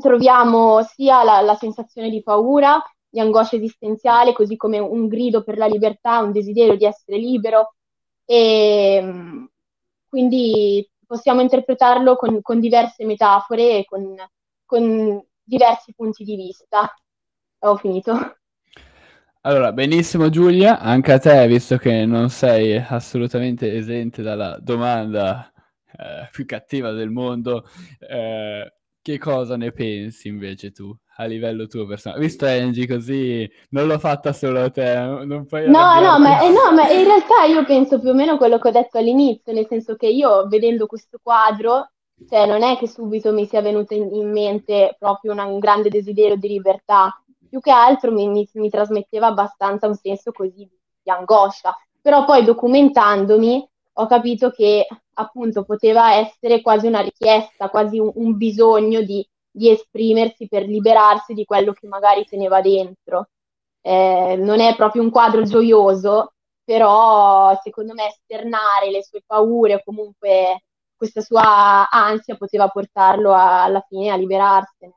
troviamo sia la, la sensazione di paura, di angoscia esistenziale, così come un grido per la libertà, un desiderio di essere libero. E quindi possiamo interpretarlo con, con diverse metafore e con, con diversi punti di vista. Ho finito. Allora, benissimo Giulia, anche a te, visto che non sei assolutamente esente dalla domanda eh, più cattiva del mondo, eh, che cosa ne pensi invece tu? a livello tuo personale. Visto Angie così, non l'ho fatta solo a te, non puoi... No, no ma, eh, no, ma in realtà io penso più o meno quello che ho detto all'inizio, nel senso che io vedendo questo quadro, cioè non è che subito mi sia venuto in, in mente proprio una, un grande desiderio di libertà, più che altro mi, mi, mi trasmetteva abbastanza un senso così di angoscia, però poi documentandomi ho capito che appunto poteva essere quasi una richiesta, quasi un, un bisogno di di esprimersi per liberarsi di quello che magari teneva dentro. Eh, non è proprio un quadro gioioso, però secondo me esternare le sue paure o comunque questa sua ansia poteva portarlo a, alla fine a liberarsene.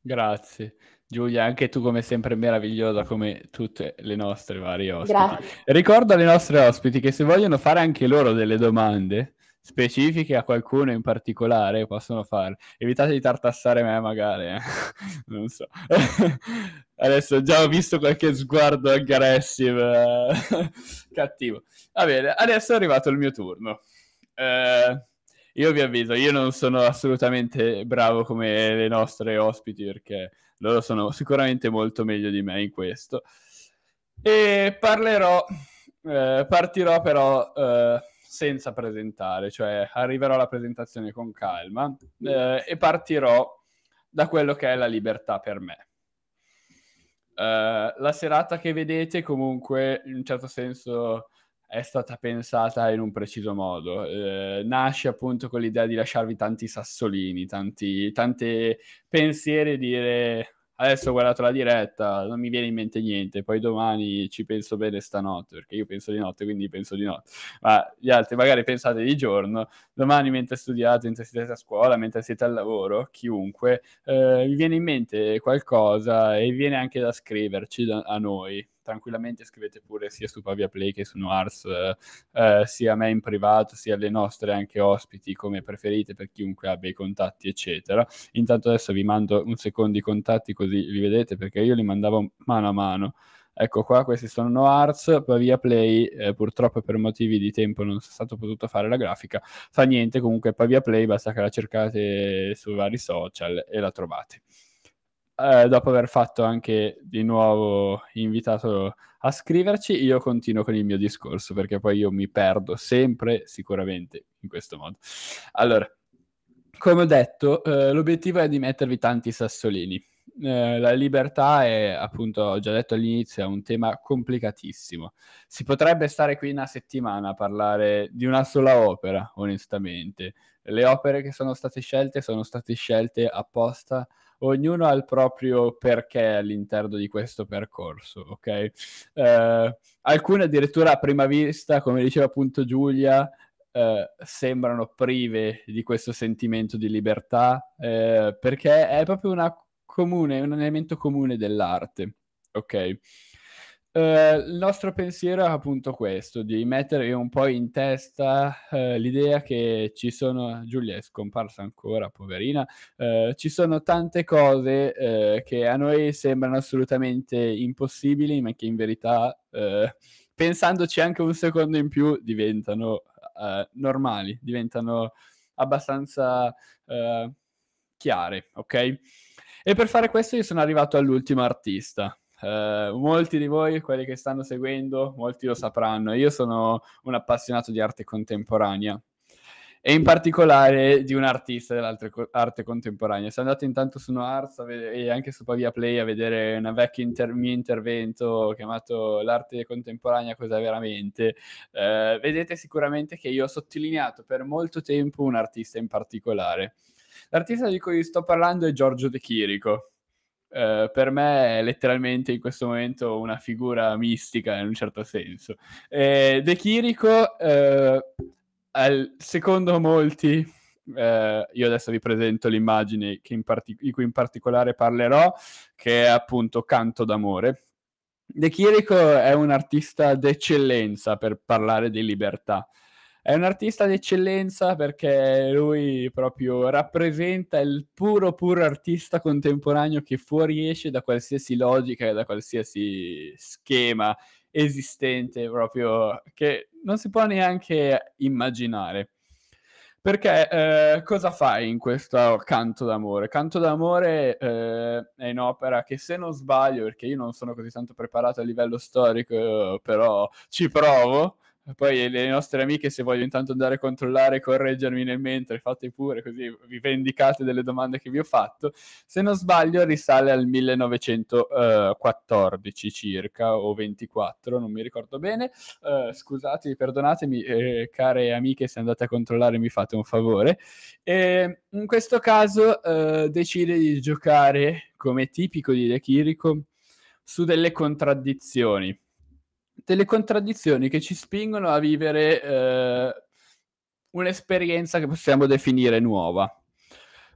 Grazie. Giulia, anche tu come sempre meravigliosa come tutte le nostre varie ospiti. Grazie. Ricordo alle nostre ospiti che se vogliono fare anche loro delle domande, specifiche a qualcuno in particolare possono fare. Evitate di tartassare me magari, eh. non so. Adesso già ho visto qualche sguardo aggressive, eh. cattivo. Va bene, adesso è arrivato il mio turno. Eh, io vi avviso, io non sono assolutamente bravo come le nostre ospiti perché loro sono sicuramente molto meglio di me in questo. E parlerò, eh, partirò però eh, senza presentare, cioè arriverò alla presentazione con calma mm. eh, e partirò da quello che è la libertà per me. Uh, la serata che vedete comunque in un certo senso è stata pensata in un preciso modo. Uh, nasce appunto con l'idea di lasciarvi tanti sassolini, tanti, tanti pensieri e dire adesso ho guardato la diretta, non mi viene in mente niente, poi domani ci penso bene stanotte, perché io penso di notte, quindi penso di notte, ma gli altri magari pensate di giorno, domani mentre studiate, mentre siete a scuola, mentre siete al lavoro, chiunque, eh, vi viene in mente qualcosa e viene anche da scriverci da- a noi, tranquillamente scrivete pure sia su Pavia Play che su Noars, eh, eh, sia a me in privato, sia alle nostre anche ospiti, come preferite per chiunque abbia i contatti, eccetera. Intanto adesso vi mando un secondo i contatti così li vedete perché io li mandavo mano a mano. Ecco qua, questi sono No Pavia Play, eh, purtroppo per motivi di tempo non sono stato potuto fare la grafica, fa niente, comunque Pavia Play basta che la cercate sui vari social e la trovate eh, dopo aver fatto anche di nuovo invitato a scriverci, io continuo con il mio discorso perché poi io mi perdo sempre, sicuramente, in questo modo. Allora, come ho detto, eh, l'obiettivo è di mettervi tanti sassolini. Eh, la libertà è, appunto, ho già detto all'inizio, è un tema complicatissimo. Si potrebbe stare qui una settimana a parlare di una sola opera, onestamente. Le opere che sono state scelte sono state scelte apposta ognuno ha il proprio perché all'interno di questo percorso, ok? Eh, alcune addirittura a prima vista, come diceva appunto Giulia, eh, sembrano prive di questo sentimento di libertà, eh, perché è proprio una comune, un elemento comune dell'arte, ok? Eh, il nostro pensiero è appunto questo, di mettere un po' in testa uh, l'idea che ci sono, Giulia è scomparsa ancora, poverina, uh, ci sono tante cose che a noi sembrano assolutamente impossibili, ma che in verità, pensandoci anche un secondo in più, diventano normali, diventano abbastanza chiare, ok? E per fare questo io sono arrivato all'ultimo artista eh, molti di voi, quelli che stanno seguendo, molti lo sapranno, io sono un appassionato di arte contemporanea e in particolare di un artista dell'arte contemporanea. Se andate intanto su Noarts e anche su Pavia Play a vedere un vecchio inter- mio intervento chiamato L'arte contemporanea cos'è veramente, eh, vedete sicuramente che io ho sottolineato per molto tempo un artista in particolare. L'artista di cui sto parlando è Giorgio De Chirico. Eh, per me è letteralmente in questo momento una figura mistica in un certo senso. Eh, De Chirico, eh, al, secondo molti, eh, io adesso vi presento l'immagine partic- di cui in particolare parlerò, che è appunto Canto d'amore. De Chirico è un artista d'eccellenza per parlare di libertà. È un artista d'eccellenza perché lui proprio rappresenta il puro, puro artista contemporaneo che fuoriesce da qualsiasi logica e da qualsiasi schema esistente, proprio che non si può neanche immaginare. Perché eh, cosa fai in questo Canto d'amore? Canto d'amore eh, è un'opera che se non sbaglio, perché io non sono così tanto preparato a livello storico, però ci provo, poi le nostre amiche, se voglio intanto andare a controllare e correggermi nel mentre, fate pure così vi vendicate delle domande che vi ho fatto. Se non sbaglio, risale al 1914 eh, circa, o 24, non mi ricordo bene. Uh, scusate, perdonatemi, eh, care amiche, se andate a controllare mi fate un favore. E in questo caso uh, decide di giocare, come tipico di De Chirico, su delle contraddizioni delle contraddizioni che ci spingono a vivere eh, un'esperienza che possiamo definire nuova.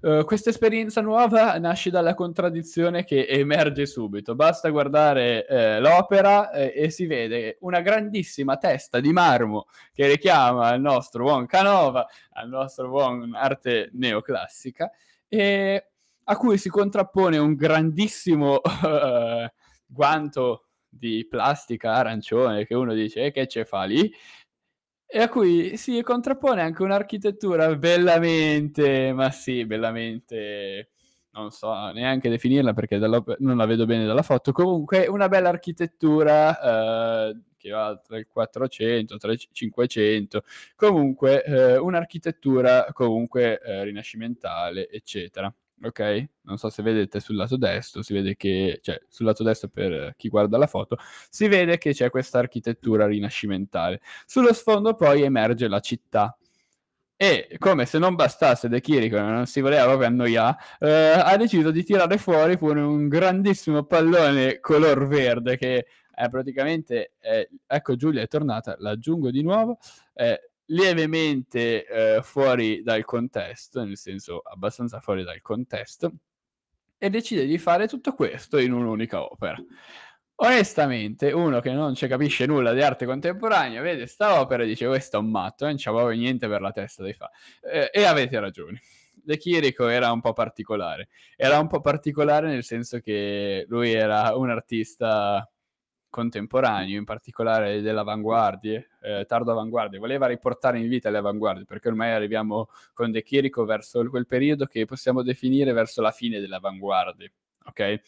Uh, questa esperienza nuova nasce dalla contraddizione che emerge subito. Basta guardare eh, l'opera eh, e si vede una grandissima testa di marmo che richiama il nostro buon Canova, al nostro buon arte neoclassica, e a cui si contrappone un grandissimo uh, guanto di plastica arancione che uno dice eh, che ce fa lì e a cui si contrappone anche un'architettura bellamente, ma sì, bellamente, non so neanche definirla perché non la vedo bene dalla foto, comunque una bella architettura eh, che va tra il 400 e il 500, comunque eh, un'architettura comunque eh, rinascimentale, eccetera ok? Non so se vedete sul lato destro, si vede che, cioè sul lato destro per chi guarda la foto, si vede che c'è questa architettura rinascimentale. Sullo sfondo poi emerge la città. E come se non bastasse De Chirico, non si voleva proprio annoiare, eh, ha deciso di tirare fuori pure un grandissimo pallone color verde che è eh, praticamente, è... ecco Giulia è tornata, l'aggiungo di nuovo, Eh, lievemente eh, fuori dal contesto, nel senso abbastanza fuori dal contesto, e decide di fare tutto questo in un'unica opera. Onestamente, uno che non ci capisce nulla di arte contemporanea vede sta opera e dice questo oh, è un matto, eh, non c'è proprio niente per la testa di fa. Eh, e avete ragione. De Chirico era un po' particolare. Era un po' particolare nel senso che lui era un artista contemporaneo, in particolare dell'avanguardia, eh, tardo avanguardia, voleva riportare in vita le avanguardie, perché ormai arriviamo con De Chirico verso quel periodo che possiamo definire verso la fine dell'avanguardia. Okay?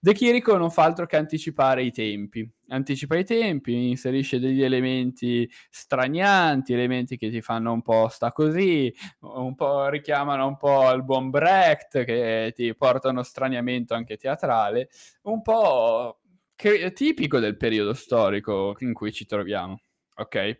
De Chirico non fa altro che anticipare i tempi, anticipa i tempi, inserisce degli elementi stranianti, elementi che ti fanno un po' sta così, un po' richiamano un po' il buon Brecht, che ti portano straniamento anche teatrale, un po' tipico del periodo storico in cui ci troviamo, ok?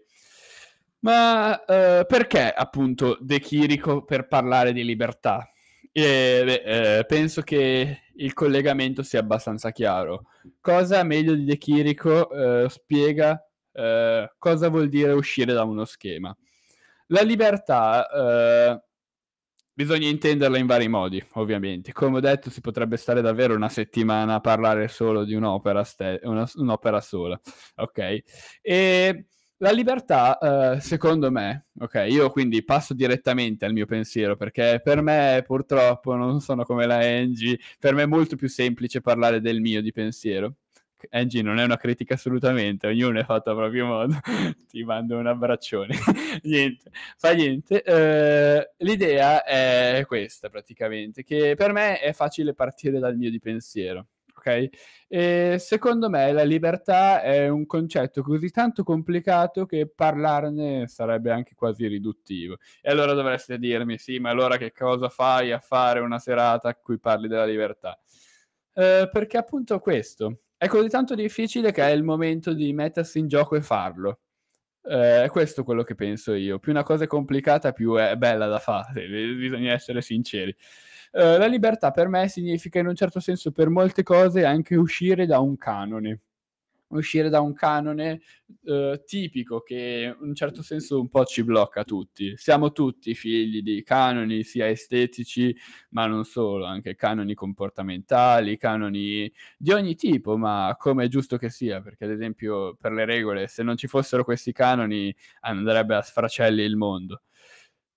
Ma eh, perché appunto De Chirico per parlare di libertà? E, beh, eh, penso che il collegamento sia abbastanza chiaro. Cosa meglio di De Chirico eh, spiega eh, cosa vuol dire uscire da uno schema? La libertà eh, Bisogna intenderla in vari modi, ovviamente. Come ho detto, si potrebbe stare davvero una settimana a parlare solo di un'opera, ste- una, un'opera sola. Ok? E la libertà, eh, secondo me, ok, io quindi passo direttamente al mio pensiero perché per me purtroppo non sono come la Angie, per me è molto più semplice parlare del mio di pensiero. Angie non è una critica assolutamente, ognuno è fatto a proprio modo, ti mando un abbraccione, niente, fa niente. Eh, l'idea è questa praticamente, che per me è facile partire dal mio di pensiero. Okay? E secondo me la libertà è un concetto così tanto complicato che parlarne sarebbe anche quasi riduttivo. E allora dovreste dirmi, sì, ma allora che cosa fai a fare una serata a cui parli della libertà? Eh, perché appunto questo, è così tanto difficile che è il momento di mettersi in gioco e farlo. Eh, questo è quello che penso io. Più una cosa è complicata, più è bella da fare, bisogna essere sinceri. Eh, la libertà per me significa in un certo senso per molte cose anche uscire da un canone uscire da un canone eh, tipico che in un certo senso un po' ci blocca tutti. Siamo tutti figli di canoni sia estetici, ma non solo, anche canoni comportamentali, canoni di ogni tipo, ma come è giusto che sia, perché ad esempio per le regole, se non ci fossero questi canoni andrebbe a sfracelli il mondo.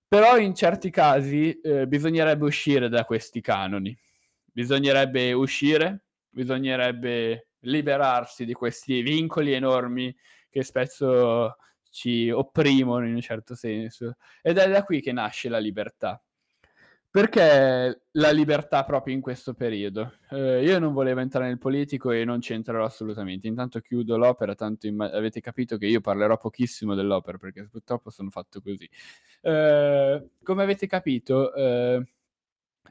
Però in certi casi eh, bisognerebbe uscire da questi canoni, bisognerebbe uscire, bisognerebbe liberarsi di questi vincoli enormi che spesso ci opprimono in un certo senso. Ed è da qui che nasce la libertà. Perché la libertà proprio in questo periodo? Eh, io non volevo entrare nel politico e non c'entrerò assolutamente. Intanto chiudo l'opera, tanto imma- avete capito che io parlerò pochissimo dell'opera perché purtroppo sono fatto così. Eh, come avete capito, eh,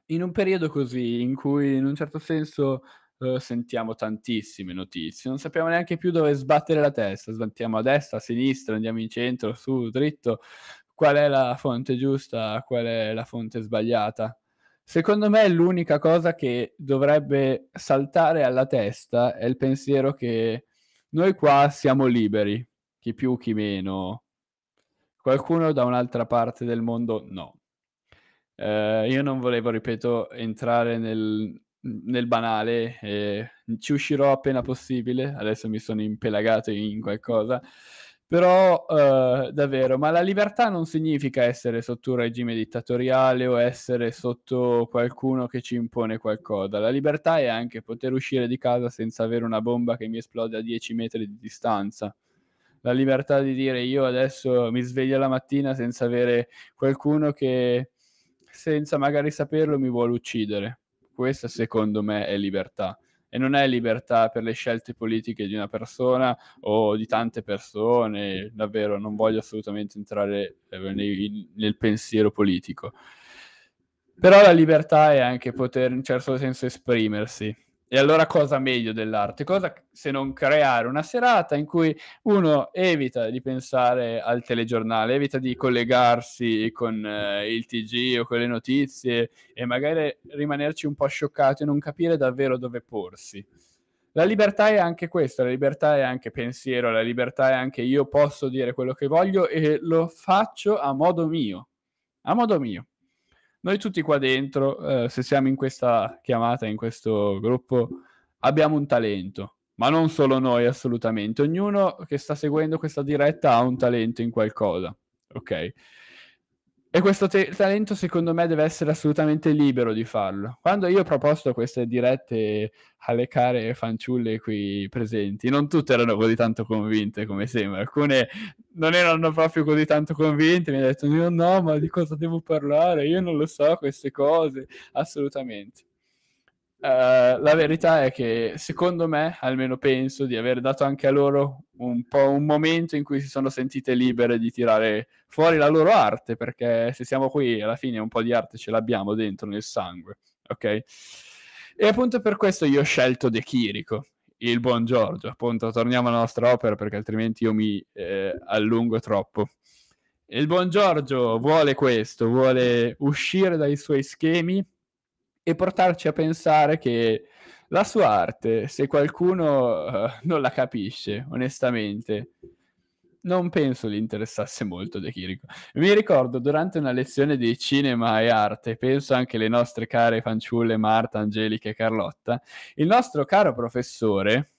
in un periodo così in cui in un certo senso eh, sentiamo tantissime notizie, non sappiamo neanche più dove sbattere la testa, sbattiamo a destra, a sinistra, andiamo in centro, su, dritto, qual è la fonte giusta, qual è la fonte sbagliata. Secondo me l'unica cosa che dovrebbe saltare alla testa è il pensiero che noi qua siamo liberi, chi più, chi meno. Qualcuno da un'altra parte del mondo no. Eh, io non volevo, ripeto, entrare nel, nel banale, eh, ci uscirò appena possibile, adesso mi sono impelagato in qualcosa, però eh, davvero, ma la libertà non significa essere sotto un regime dittatoriale o essere sotto qualcuno che ci impone qualcosa, la libertà è anche poter uscire di casa senza avere una bomba che mi esplode a 10 metri di distanza la libertà di dire io adesso mi sveglio la mattina senza avere qualcuno che senza magari saperlo mi vuole uccidere questa secondo me è libertà e non è libertà per le scelte politiche di una persona o di tante persone, davvero non voglio assolutamente entrare eh, nei, nel pensiero politico. Però la libertà è anche poter in certo senso esprimersi e allora cosa meglio dell'arte? Cosa se non creare una serata in cui uno evita di pensare al telegiornale, evita di collegarsi con eh, il TG o con le notizie e magari rimanerci un po' scioccato e non capire davvero dove porsi. La libertà è anche questo, la libertà è anche pensiero, la libertà è anche io posso dire quello che voglio e lo faccio a modo mio, a modo mio. Noi tutti qua dentro, eh, se siamo in questa chiamata, in questo gruppo, abbiamo un talento, ma non solo noi assolutamente. Ognuno che sta seguendo questa diretta ha un talento in qualcosa, ok? E questo te- talento secondo me deve essere assolutamente libero di farlo. Quando io ho proposto queste dirette alle care fanciulle qui presenti, non tutte erano così tanto convinte come sembra, alcune non erano proprio così tanto convinte, mi hanno detto no, no, ma di cosa devo parlare? Io non lo so queste cose, assolutamente. Uh, la verità è che secondo me, almeno penso, di aver dato anche a loro un po' un momento in cui si sono sentite libere di tirare fuori la loro arte, perché se siamo qui alla fine un po' di arte ce l'abbiamo dentro nel sangue, ok? E appunto per questo io ho scelto De Chirico, il buon Giorgio, appunto torniamo alla nostra opera perché altrimenti io mi eh, allungo troppo. Il buon Giorgio vuole questo, vuole uscire dai suoi schemi e portarci a pensare che la sua arte, se qualcuno uh, non la capisce, onestamente, non penso gli interessasse molto De Chirico. Mi ricordo durante una lezione di cinema e arte, penso anche alle nostre care fanciulle Marta, Angelica e Carlotta, il nostro caro professore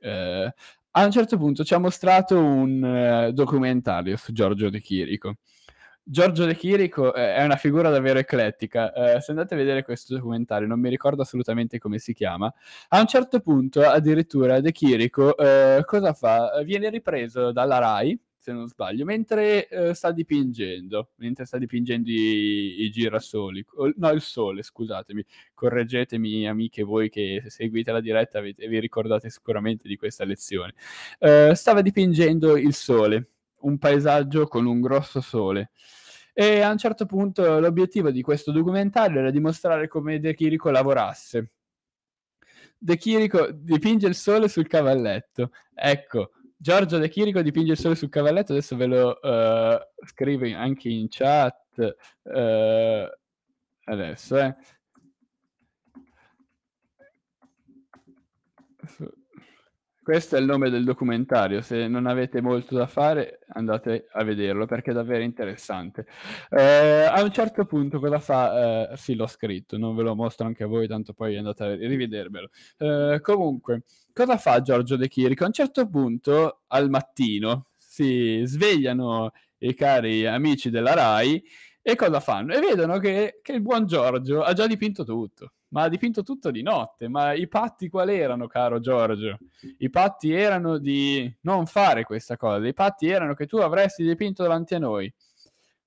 eh, a un certo punto ci ha mostrato un eh, documentario su Giorgio De Chirico Giorgio De Chirico eh, è una figura davvero eclettica. Eh, se andate a vedere questo documentario, non mi ricordo assolutamente come si chiama, a un certo punto addirittura De Chirico eh, cosa fa? Viene ripreso dalla RAI, se non sbaglio, mentre eh, sta dipingendo, mentre sta dipingendo i, i girasoli, o, no il sole, scusatemi, correggetemi amiche voi che seguite la diretta avete, vi ricordate sicuramente di questa lezione. Eh, stava dipingendo il sole un paesaggio con un grosso sole. E a un certo punto l'obiettivo di questo documentario era dimostrare come De Chirico lavorasse. De Chirico dipinge il sole sul cavalletto. Ecco, Giorgio De Chirico dipinge il sole sul cavalletto, adesso ve lo uh, eh, scrivo anche in chat. Uh, adesso, eh. Questo è il nome del documentario, se non avete molto da fare andate a vederlo perché è davvero interessante. Eh, a un certo punto cosa fa? Eh, sì, l'ho scritto, non ve lo mostro anche a voi, tanto poi andate a rivedermelo. Eh, comunque, cosa fa Giorgio De Chirico? A un certo punto, al mattino, si svegliano i cari amici della RAI e cosa fanno? E vedono che, che il buon Giorgio ha già dipinto tutto ma ha dipinto tutto di notte. Ma i patti quali erano, caro Giorgio? I patti erano di non fare questa cosa, i patti erano che tu avresti dipinto davanti a noi.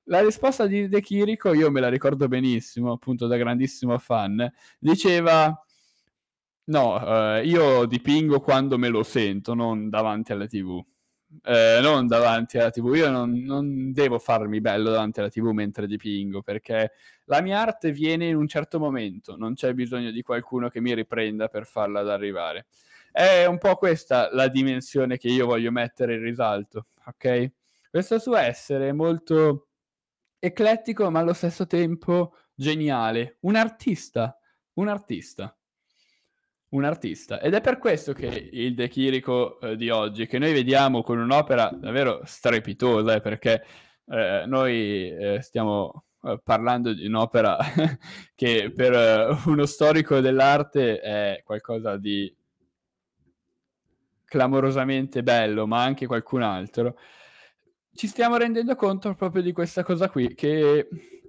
La risposta di De Chirico, io me la ricordo benissimo, appunto da grandissimo fan, diceva no, eh, io dipingo quando me lo sento, non davanti alla tv eh, non davanti alla tv. Io non, non, devo farmi bello davanti alla tv mentre dipingo, perché la mia arte viene in un certo momento, non c'è bisogno di qualcuno che mi riprenda per farla ad arrivare. È un po' questa la dimensione che io voglio mettere in risalto, ok? Questo suo essere è molto eclettico, ma allo stesso tempo geniale. Un artista, un artista un artista. Ed è per questo che il De Chirico eh, di oggi, che noi vediamo con un'opera davvero strepitosa, eh, perché eh, noi eh, stiamo eh, parlando di un'opera che per eh, uno storico dell'arte è qualcosa di clamorosamente bello, ma anche qualcun altro. Ci stiamo rendendo conto proprio di questa cosa qui, che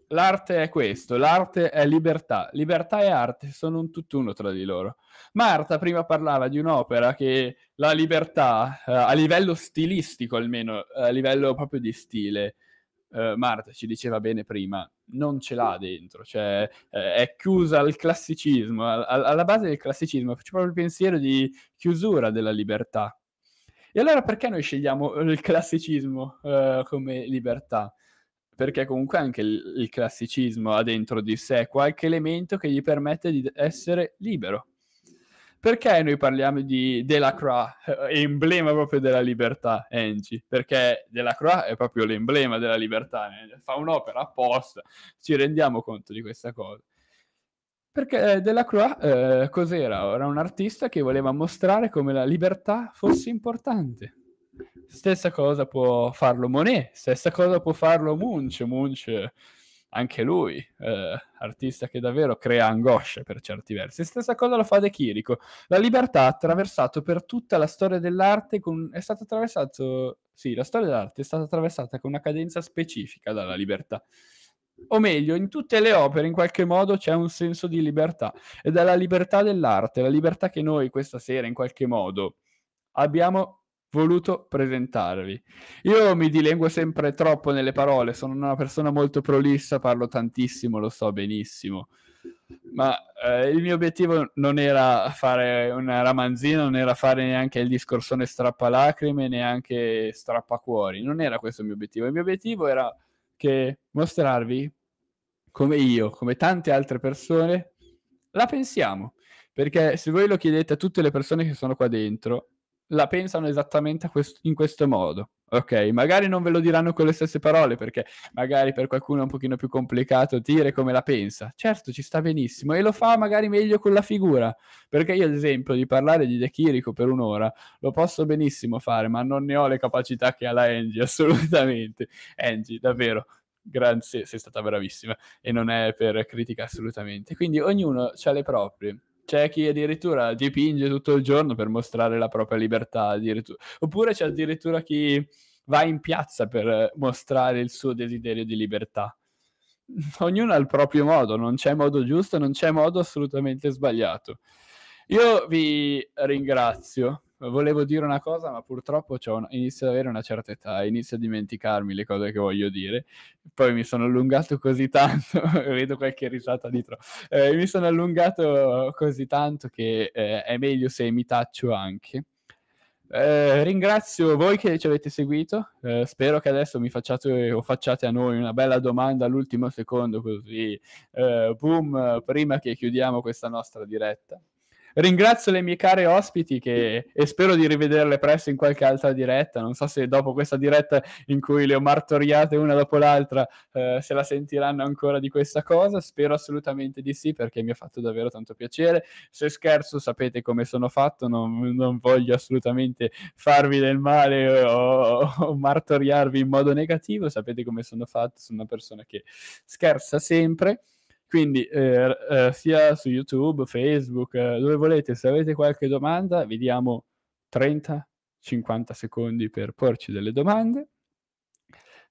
l'arte è questo, l'arte è libertà, libertà e arte sono un tutt'uno tra di loro. Marta prima parlava di un'opera che la libertà, eh, a livello stilistico almeno, eh, a livello proprio di stile, eh, Marta ci diceva bene prima, non ce l'ha dentro, cioè eh, è chiusa al classicismo, a, alla base del classicismo c'è proprio il pensiero di chiusura della libertà. E allora perché noi scegliamo il classicismo eh, come libertà? perché comunque anche il, il classicismo ha dentro di sé qualche elemento che gli permette di essere libero. Perché noi parliamo di Delacroix, eh, emblema proprio della libertà, Angie? Perché Delacroix è proprio l'emblema della libertà, eh, fa un'opera apposta, ci rendiamo conto di questa cosa perché eh, Delacroix eh, cos'era? Era un artista che voleva mostrare come la libertà fosse importante. Stessa cosa può farlo Monet, stessa cosa può farlo Munch. Munch, anche lui, eh, artista che davvero crea angoscia per certi versi. Stessa cosa lo fa De Chirico. La libertà ha attraversato per tutta la storia dell'arte, con... è stata attraversata, sì, la storia dell'arte è stata attraversata con una cadenza specifica dalla libertà o meglio, in tutte le opere in qualche modo c'è un senso di libertà ed è la libertà dell'arte, la libertà che noi questa sera in qualche modo abbiamo voluto presentarvi. Io mi dilengo sempre troppo nelle parole, sono una persona molto prolissa, parlo tantissimo, lo so benissimo. Ma eh, il mio obiettivo non era fare una ramanzina, non era fare neanche il discorsone strappalacrime, neanche strappacuori, non era questo il mio obiettivo. Il mio obiettivo era che mostrarvi come io, come tante altre persone, la pensiamo. Perché se voi lo chiedete a tutte le persone che sono qua dentro, la pensano esattamente quest- in questo modo. Ok, magari non ve lo diranno con le stesse parole perché magari per qualcuno è un pochino più complicato dire come la pensa. Certo, ci sta benissimo e lo fa magari meglio con la figura, perché io ad esempio di parlare di De Chirico per un'ora lo posso benissimo fare, ma non ne ho le capacità che ha la Angie, assolutamente. Angie, davvero, grazie, sei stata bravissima e non è per critica assolutamente. Quindi ognuno ha le proprie c'è chi addirittura dipinge tutto il giorno per mostrare la propria libertà, addirittura. oppure c'è addirittura chi va in piazza per mostrare il suo desiderio di libertà. Ognuno ha il proprio modo, non c'è modo giusto, non c'è modo assolutamente sbagliato. Io vi ringrazio volevo dire una cosa, ma purtroppo una, inizio ad avere una certa età, inizio a dimenticarmi le cose che voglio dire. Poi mi sono allungato così tanto, vedo qualche risata dietro, eh, mi sono allungato così tanto che eh, è meglio se mi taccio anche. Eh, ringrazio voi che ci avete seguito, eh, spero che adesso mi facciate o facciate a noi una bella domanda all'ultimo secondo così, eh, boom, prima che chiudiamo questa nostra diretta ringrazio le mie care ospiti che, e spero di rivederle presto in qualche altra diretta. Non so se dopo questa diretta in cui le ho martoriate una dopo l'altra eh, se la sentiranno ancora di questa cosa. Spero assolutamente di sì perché mi ha fatto davvero tanto piacere. Se scherzo sapete come sono fatto, non, non voglio assolutamente farvi del male o, o martoriarvi in modo negativo. Sapete come sono fatto, sono una persona che scherza sempre. Quindi eh, eh, sia su YouTube, Facebook, eh, dove volete, se avete qualche domanda, vi diamo 30-50 secondi per porci delle domande.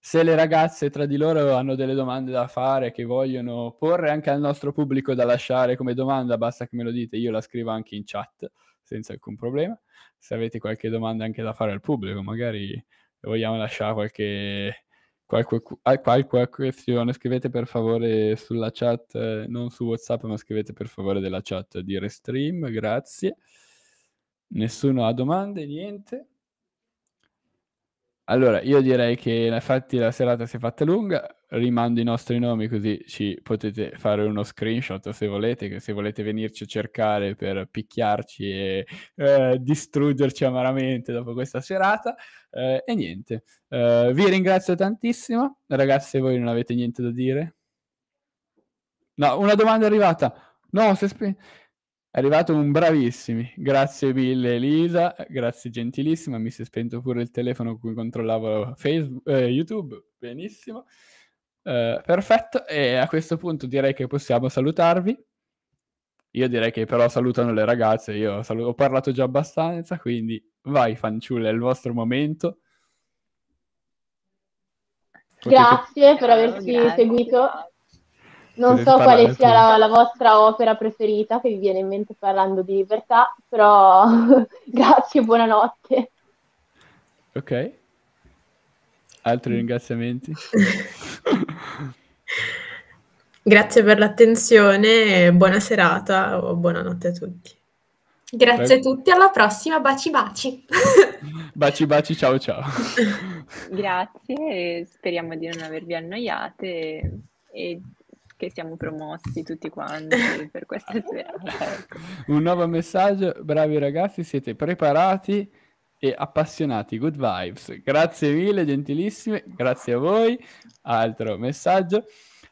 Se le ragazze tra di loro hanno delle domande da fare che vogliono porre anche al nostro pubblico da lasciare come domanda, basta che me lo dite, io la scrivo anche in chat senza alcun problema. Se avete qualche domanda anche da fare al pubblico, magari vogliamo lasciare qualche qualche, qualche questione scrivete per favore sulla chat, non su WhatsApp, ma scrivete per favore della chat di Restream, grazie. Nessuno ha domande, niente. Allora, io direi che infatti la serata si è fatta lunga, rimando i nostri nomi così ci potete fare uno screenshot se volete, se volete venirci a cercare per picchiarci e eh, distruggerci amaramente dopo questa serata. Eh, e niente, eh, vi ringrazio tantissimo. Ragazzi, voi non avete niente da dire? No, una domanda è arrivata. No, si è spento. È arrivato un bravissimi, grazie mille Elisa, grazie gentilissima, mi si è spento pure il telefono con cui controllavo Facebook, eh, YouTube, benissimo. Eh, perfetto, e a questo punto direi che possiamo salutarvi. Io direi che però salutano le ragazze, io saluto, ho parlato già abbastanza, quindi vai fanciulle, è il vostro momento. Potete... Grazie per averci Grazie. seguito. Non Potete so quale sia la, la, vostra opera preferita che vi viene in mente parlando di libertà, però grazie e buonanotte. Ok. Altri ringraziamenti? Grazie per l'attenzione, buona serata o buonanotte a tutti. Grazie a tutti, alla prossima, baci baci. baci baci, ciao ciao. Grazie, speriamo di non avervi annoiate e che siamo promossi tutti quanti per questa serata. Ecco. Un nuovo messaggio, bravi ragazzi, siete preparati? e appassionati Good Vibes. Grazie mille, gentilissime, grazie a voi. Altro messaggio.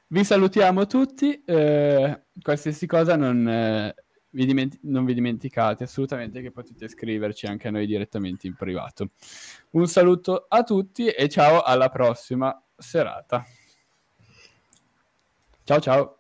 Vi salutiamo tutti, eh, qualsiasi cosa non, eh, vi diment- non, vi dimenticate assolutamente che potete scriverci anche a noi direttamente in privato. Un saluto a tutti e ciao alla prossima serata. Ciao ciao.